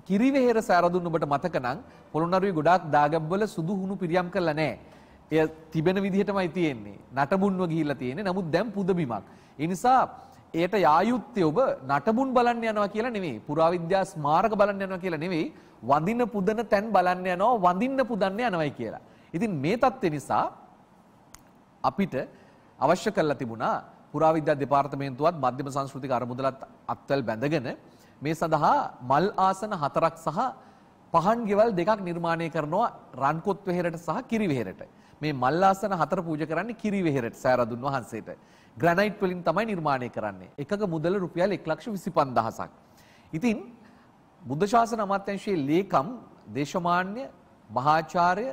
කිරිවෙහෙර සාරදුන් ඔබට මතක නම් පොළොන්නරුවේ ගොඩාක් දාගැබ්වල සුදු හුණු පිරියම් කළා නෑ. එය තිබෙන විදිහටමයි තියෙන්නේ. නටබුන්ව ගිහිල්ලා තියෙන්නේ. නමුත් දැන් පුදබිමක්. ඒ නිසා ඒට යායුත්තේ ඔබ නටබුන් බලන්න යනවා කියලා නෙවෙයි. පුරාවිද්‍යා ස්මාරක බලන්න යනවා කියලා නෙවෙයි. වඳින්න පුදන තැන් බලන්න යනවා වඳින්න පුදන්න යනවායි කියලා. ඉතින් මේ தත්ත්වේ නිසා අපිට අවශ්‍ය කරලා තිබුණා පුරාවිද්‍යා දෙපාර්තමේන්තුවත් මධ්‍යම සංස්කෘතික අරමුදලත් අත්වල බැඳගෙන මේ සඳහා මල් ආසන හතරක් සහ පහන් ගෙවල් දෙකක් නිර්මාණය කරනවා රන්කොත් වෙහෙරට සහ කිරි වෙහෙරට. මේ මල්ලාසන හතර පූජා කරන්නේ කිරිවෙහෙරට සෑරදුන් වහන්සේට. ග්‍රැනයිට් වලින් තමයි නිර්මාණය කරන්නේ. එකක මුදල රුපියල් 125000ක්. ඉතින් බුද්ධ ශාසන අමාත්‍යංශයේ ලේකම් දේශමාන්‍ය මහාචාර්ය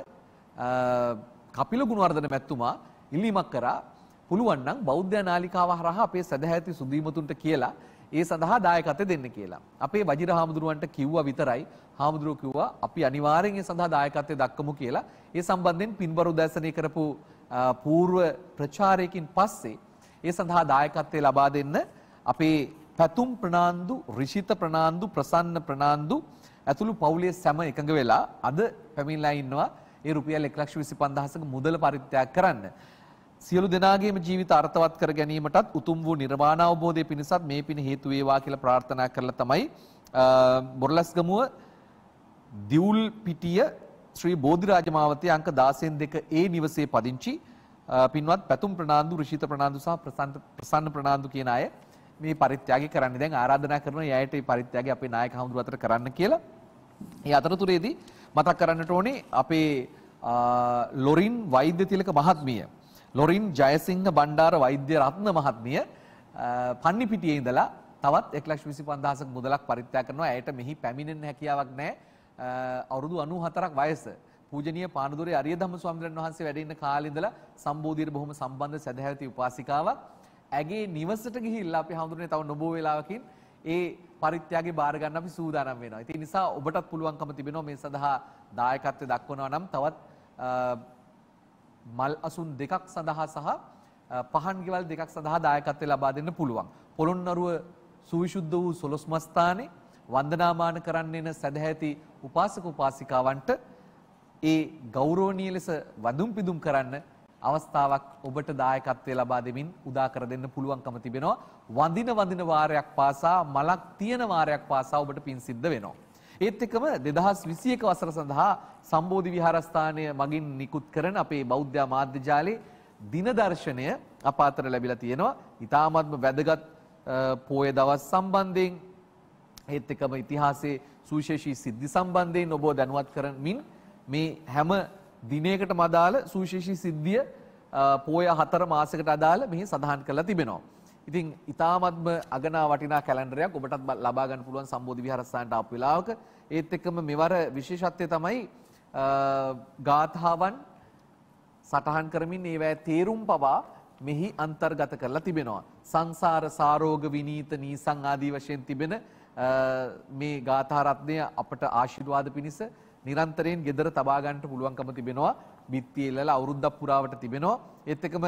කපිල ගුණවර්ධන මැතිතුමා ඉල්ලීමක් කරා පුළුවන් නම් බෞද්ධ නාලිකාව හරහා අපේ සදහැති සුදීමතුන්ට කියලා ඒ සඳහා දායකත්වය දෙන්න කියලා. අපේ වජිර හාමුදුරුවන්ට කිව්වා විතරයි හාමුදුරුවෝ කිව්වා අපි අනිවාර්යෙන් ඒ සඳහා දායකත්වය දක්වමු කියලා. ඒ සම්බන්ධයෙන් පින්බර උදැසනේ කරපු పూర్ව ප්‍රචාරයකින් පස්සේ ඒ සඳහා දායකත්වය ලබා දෙන්න අපේ පැතුම් ප්‍රනාන්දු, ඍෂිත ප්‍රනාන්දු, ප්‍රසන්න ප්‍රනාන්දු ඇතුළු පවුලේ සැම එකඟ වෙලා අද පැමිණලා ඉන්නවා. ඒ රුපියල් 125000ක මුදල පරිත්‍යාග කරන්න. සියලු දෙනාගේම ජීවිත අර්ථවත් කර ගැනීමටත් උතුම් වූ නිර්වාණ අවබෝධය පිණිසත් මේ පින හේතු වේවා කියලා ප්‍රාර්ථනා කරලා තමයි බොරලස්ගමුව දිවුල් පිටිය ශ්‍රී බෝධිරාජ මාවතේ අංක 16න් 2 ඒ නිවසේ පදිංචි පින්වත් පැතුම් ප්‍රනාන්දු ඍෂිත ප්‍රනාන්දු සහ ප්‍රසන්න ප්‍රනාන්දු කියන අය මේ පරිත්‍යාගය කරන්නේ දැන් ආරාධනා කරනවා එයාට මේ පරිත්‍යාගය අපේ නායක හඳුරු අතර කරන්න කියලා. ඒ අතරතුරේදී මතක් කරන්නට ඕනේ අපේ ලොරින් වෛද්‍ය තිලක මහත්මිය ලොරින් ජයසිංහ බණ්ඩාර වෛද්‍ය රත්න මහත්මිය පන්නිපිටියේ ඉඳලා තවත් 125000ක මුදලක් පරිත්‍යාග කරනවා. ඇයට මෙහි පැමිණෙන්න හැකියාවක් නැහැ. අවුරුදු 94ක් වයස. පූජනීය පානදුරේ අරියධම්ම ස්වාමීන් වහන්සේ වැඩ ඉන්න කාලේ ඉඳලා සම්බෝධියට බොහොම සම්බන්ධ සදහැවති උපාසිකාවක්. ඇගේ නිවසට ගිහිල්ලා අපි හඳුනන්නේ තව නොබෝ වේලාවකින් ඒ පරිත්‍යාගය බාර ගන්න අපි සූදානම් වෙනවා. ඉතින් නිසා ඔබටත් පුළුවන්කම තිබෙනවා මේ සඳහා දායකත්වය දක්වනවා නම් තවත් මල් අසුන් දෙකක් සඳහා සහ පහන් ගෙවල් දෙකක් සඳහා දායකත්වය ලබා දෙන්න පුළුවන්. පොළොන්නරුව සුවිශුද්ධ වූ සොළොස් මස්ථානේ වන්දනාමාන කරන්නේන සදැහැති උපාසක උපාසිකාවන්ට ඒ ගෞරවනීය ලෙස වඳුම් පිදුම් කරන්න අවස්ථාවක් ඔබට දායකත්වය ලබා දෙමින් උදා කර දෙන්න පුළුවන්කම තිබෙනවා. වඳින වඳින වාරයක් පාසා මලක් තියෙන වාරයක් පාසා ඔබට පින් සිද්ධ වෙනවා. ඒත් එක්කම 2021 වසර සඳහා සම්බෝධි විහාරස්ථානය මගින් නිකුත් කරන අපේ බෞද්ධ මාධ්‍ය ජාලේ දින දර්ශනය අප අතර ලැබිලා තියෙනවා. ඊ타මත්ම වැදගත් පෝය දවස් සම්බන්ධයෙන් ඒත් එකම ඉතිහාසයේ සුවිශේෂී සිද්ධි සම්බන්ධයෙන් ඔබව දැනුවත් කරමින් මේ හැම දිනයකටම අදාළ සුවිශේෂී සිද්ධිය පෝය හතර මාසයකට අදාළ මෙහි සඳහන් කරලා තිබෙනවා. ඉතින් ඉතාමත්ම අගනා වටිනා කැලෙන්ඩරයක් ඔබටත් ලබා ගන්න පුළුවන් සම්බෝධි විහාරස්ථානට ආපු වෙලාවක ඒත් එක්කම මෙවර විශේෂත්වය තමයි ගාථාවන් සටහන් කරමින් ඒවැ තේරුම් පවා මෙහි අන්තර්ගත කරලා තිබෙනවා. සංසාර සාරෝග විනීත නීසං ආදී වශයෙන් තිබෙන මේ ගාථාරත්නය අපට ආශිර්වාද පිණිස නිරන්තරයෙන් ගෙදර තබා ගන්නට පුළුවන්කම තිබෙනවා. බිත්තියේ ඉල්ලලා අවුරුද්දක් පුරාවට තිබෙනවා. ඒත් එකම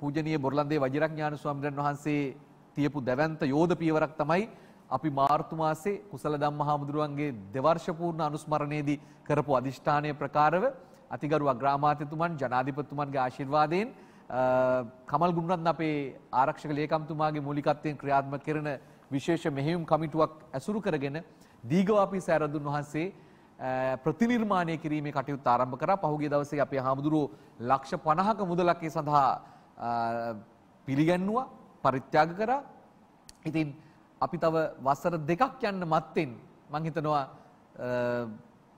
පූජනීය බොරලන්දේ වජිරඥාන ස්වාමීන් වහන්සේ තියපු දැවැන්ත යෝධ පියවරක් තමයි අපි මාර්තු මාසේ කුසල ධම්මහාමුදුරුවන්ගේ දෙවර්ෂ පූර්ණ අනුස්මරණයේදී කරපු අදිෂ්ඨානය ප්‍රකාරව අතිගරු අග්‍රාමාත්‍යතුමන් ජනාධිපතිතුමන්ගේ ආශිර්වාදයෙන් කමල් ගුණරත්න අපේ ආරක්ෂක ලේකම්තුමාගේ මූලිකත්වයෙන් ක්‍රියාත්මක කරන විශේෂ මෙහෙයුම් කමිටුවක් ඇසුරු කරගෙන දීගවාපි සෑරදුන් වහන්සේ ප්‍රතිනිර්මාණය කිරීමේ කටයුතු ආරම්භ කරා. පහුගිය දවසේ අපේ හාමුදුරුවෝ ලක්ෂ 50ක මුදලක් ඒ සඳහා පිළිගැන්නුවා, පරිත්‍යාග කරා. ඉතින් අපි තව වසර දෙකක් යන්න මත්තෙන් මම හිතනවා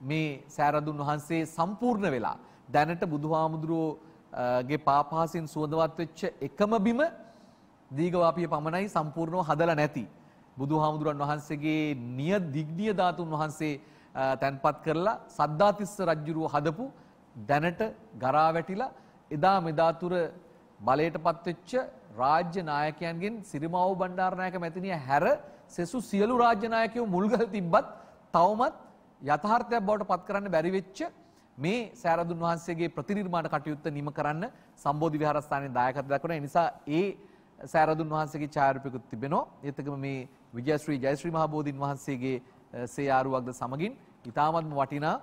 මේ සෑරදුන් වහන්සේ සම්පූර්ණ වෙලා දැනට බුදුහාමුදුරුවෝගේ පාපහසින් සුවඳවත් වෙච්ච එකම බිම දීගවාපිය පමණයි සම්පූර්ණව හදලා නැති. බුදුහාමුදුරන් වහන්සේගේ නිය දිග්නිය ධාතුන් වහන්සේ තැන්පත් කරලා සද්ධාතිස්ස රජුරුව හදපු දැනට ගරා වැටිලා එදා මෙදා තුර බලයටපත් වෙච්ච රාජ්‍ය නායකයන්ගෙන් සිරිමාවෝ බණ්ඩාරනායක මැතිණිය හැර සෙසු සියලු රාජ්‍ය නායකයෝ මුල්ගල තිබ්බත් තවමත් යථාර්ථයක් බවට පත් කරන්න බැරි වෙච්ච මේ සාරදුන් වහන්සේගේ ප්‍රතිනිර්මාණ කටයුත්ත නිම කරන්න සම්බෝධි විහාරස්ථානයේ දායකත්වයක් දක්වන නිසා ඒ සාරදුන් වහන්සේගේ ඡායාරූපිකුත් තිබෙනවා. ඒතකම මේ විජයශ්‍රී ජයශ්‍රී මහබෝධීන් වහන්සේගේ සේයාරුවක්ද සමගින් ඉතාමත්ම වටිනා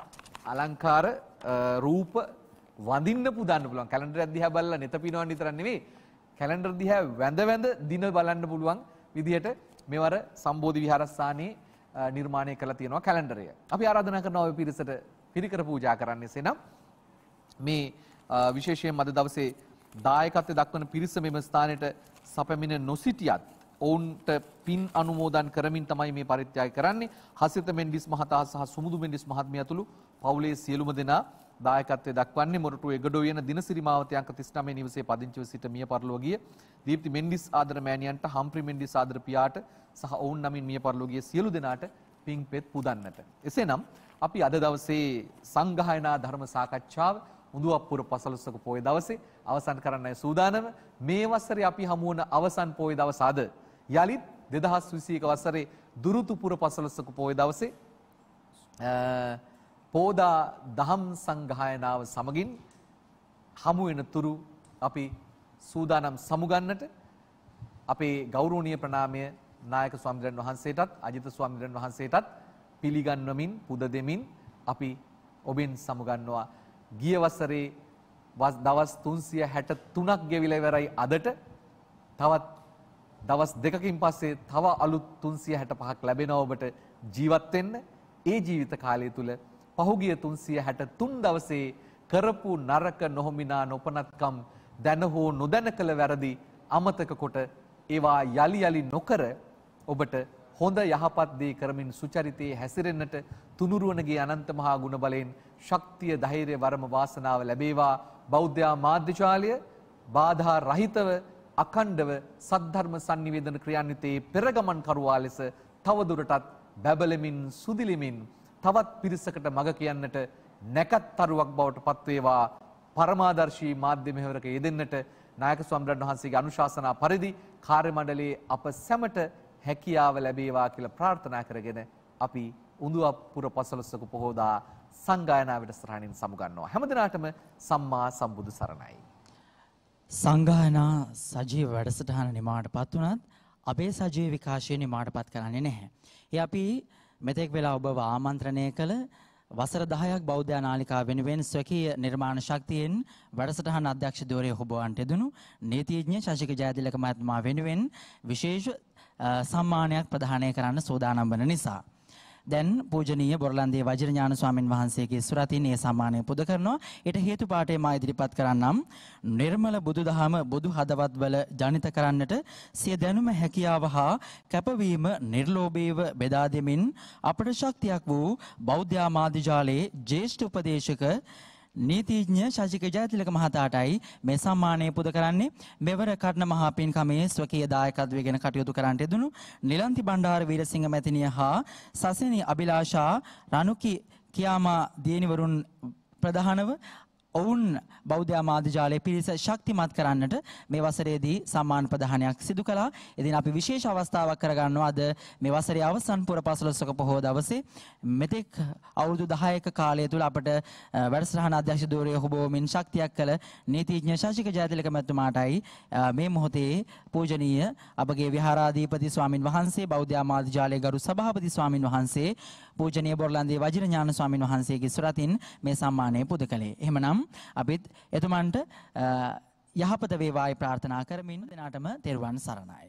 අලංකාර රූප වඳින්න පුදන්න පුළුවන් කැලෙන්ඩර් දිහා බලලා නෙත පිනවන්න විතරක් නෙවෙයි කැලෙන්ඩර් දිහා වැඳ වැඳ දින බලන්න පුළුවන් විදිහට මෙවර සම්බෝධි විහාරස්ථානයේ නිර්මාණය කරලා තියෙනවා කැලෙන්ඩරය. අපි ආරාධනා කරනවා ඔය පිරිසට පිරිකර පූජා කරන්න එසේනම් මේ විශේෂයෙන් අද දවසේ දායකත්වය දක්වන පිරිස මෙම ස්ථානයට සැපමින නොසිටියත් ඔවුන්ට පින් අනුමෝදන් කරමින් තමයි මේ පරිත්‍යාග කරන්නේ. හසිත මෙන්ඩිස් මහතා සහ සුමුදු මෙන්ඩිස් මහත්මිය ඇතුළු පවුලේ සියලුම දෙනා දායකත්වයේ දක්වන්නේ මොරටුව එගඩොයන දිනසිරි මාවතේ අංක 39 නිවසේ පදිංචිව සිට මිය පරලෝ ගිය දීප්ති මෙන්ඩිස් ආදර මෑණියන්ට හම්ප්‍රි මෙන්ඩිස් ආදර පියාට සහ ඔවුන් නමින් මිය පරලෝ ගිය සියලු දෙනාට පින් පෙත් පුදන්නට. එසේනම් අපි අද දවසේ සංගායනා ධර්ම සාකච්ඡාව මුදුවප්පුර පසළොස්වක පොය දවසේ අවසන් කරන්නයි සූදානම. මේ වසරේ අපි හමු වන අවසන් පොය දවස අද. යළිත් දෙදහස් විසියක වසරේ දුරුතුපුර පසලසක පෝය දවසේ පෝදා දහම් සංගායනාව සමගින් හමු වෙන තුරු අපි සූදානම් සමුගන්නට අපේ ගෞරවනීය ප්‍රණාමය නායක ස්වාමීන් වහන්සේටත් අජිත ස්වාමීන් වහන්සේටත් පිළිගන්වමින් පුද දෙමින් අපි ඔබෙන් සමුගන්නවා ගිය වසරේ දවස් 363ක් ගෙවිලා ඉවරයි අදට තවත් දවස් දෙකකින් පස්සේ තව අලුත් 365ක් ලැබෙනවා ඔබට ජීවත් වෙන්න. ඒ ජීවිත කාලය තුල පහුගිය 363 දවසේ කරපු නරක නොහොමිනා නොපනත්කම් දැන හෝ නොදැන කළ වැරදි අමතක කොට ඒවා යලි යලි නොකර ඔබට හොඳ යහපත් දේ කරමින් සුචරිතයේ හැසිරෙන්නට තුනුරුවනගේ අනන්ත මහා ගුණ බලයෙන් ශක්තිය ධෛර්ය වරම වාසනාව ලැබේවා බෞද්ධ මාධ්‍යශාලය බාධා රහිතව අකණ්ඩව සද්ධර්ම sannivedana ක්‍රියාන්විතයේ පෙරගමන් කරුවා ලෙස තවදුරටත් බැබලමින් සුදිලිමින් තවත් පිරිසකට මඟ කියන්නට නැකත්තරුවක් බවට පත්වේවා පරමාදර්ශී මාධ්‍ය මෙහෙවරක යෙදෙන්නට නායක ස්වාමීන් වහන්සේගේ අනුශාසනා පරිදි කාර්ය මණ්ඩලයේ අප සැමට හැකියාව ලැබේවා කියලා ප්‍රාර්ථනා කරගෙන අපි උඳුවපුර පසළොස්වක පොහොදා සංගායනාවට සරණින් සමුගන්නවා හැමදිනාටම සම්මා සම්බුදු සරණයි සංගායනා සජීව වැඩසටහන නිමාවටපත් වුණත් අපේ සජීව විකාශය නිමාවටපත් කරන්නේ නැහැ. ඒ අපි මෙතෙක් වෙලා ඔබව ආමන්ත්‍රණය කළ වසර 10ක් බෞද්ධ නාලිකා වෙනුවෙන් ස්වකීය නිර්මාණ ශක්තියෙන් වැඩසටහන අධ්‍යක්ෂ ධෝරේ හොබවන්ට දෙනු නීතිඥ ශශික ජයතිලක මහත්මයා වෙනුවෙන් විශේෂ සම්මානයක් ප්‍රදානය කරන්න සූදානම් වන නිසා දැන් පූජනීය බොරලන්දේ වජිරඥාන ස්වාමින් වහන්සේගේ සුරතින් ඒ සම්මානය පුද කරනවා. ඊට හේතු පාඨය මා ඉදිරිපත් කරන්නම්. නිර්මල බුදුදහම බුදු හදවත්වල ජනිත කරන්නට සිය දැනුම හැකියාව හා කැපවීම නිර්ලෝභීව බෙදා දෙමින් අපට ශක්තියක් වූ බෞද්ධ ආමාදි ජාලයේ ජ්‍යෙෂ්ඨ උපදේශක නීතිඥ ශශික ජයතිලක මහතාටයි මේ සම්මානය පුද කරන්නේ මෙවර කර්ණ මහා පින්කමේ ස්වකීය දායකත්වය ගැන කටයුතු කරන්නට යෙදුණු නිලන්ති බණ්ඩාර වීරසිංහ මැතිණිය හා සසිනි අබිලාෂා රණුකි කියාමා දියණිවරුන් ප්‍රධානව ඔවුන් බෞද්ධ ආමාධ්‍යාලයේ පිරිස ශක්තිමත් කරන්නට මේ වසරේදී සම්මාන ප්‍රදානයක් සිදු කළා. ඉතින් අපි විශේෂ අවස්ථාවක් කරගන්නවා අද මේ වසරේ අවසන් පුර 15ක පොහොය දවසේ මෙතෙක් අවුරුදු 10ක කාලය තුල අපට වැඩසටහන අධ්‍යක්ෂ ධූරය හොබවමින් ශක්තියක් කළ නීතිඥ ශාසික ජයතිලක මැතිතුමාටයි මේ මොහොතේ පූජනීය අපගේ විහාරාධිපති ස්වාමින් වහන්සේ බෞද්ධ ආමාධ්‍යාලයේ ගරු සභාපති ස්වාමින් වහන්සේ පූජනීය බොරලන්දේ වජිර ඥාන ස්වාමින් වහන්සේගේ සුරතින් මේ සම්මානය පුද කළේ. එහෙමනම් අපිත් එතුමන්ට යහපත වේවායි ප්‍රාර්ථනා කරමින් දිනාටම තෙරුවන් සරණයි.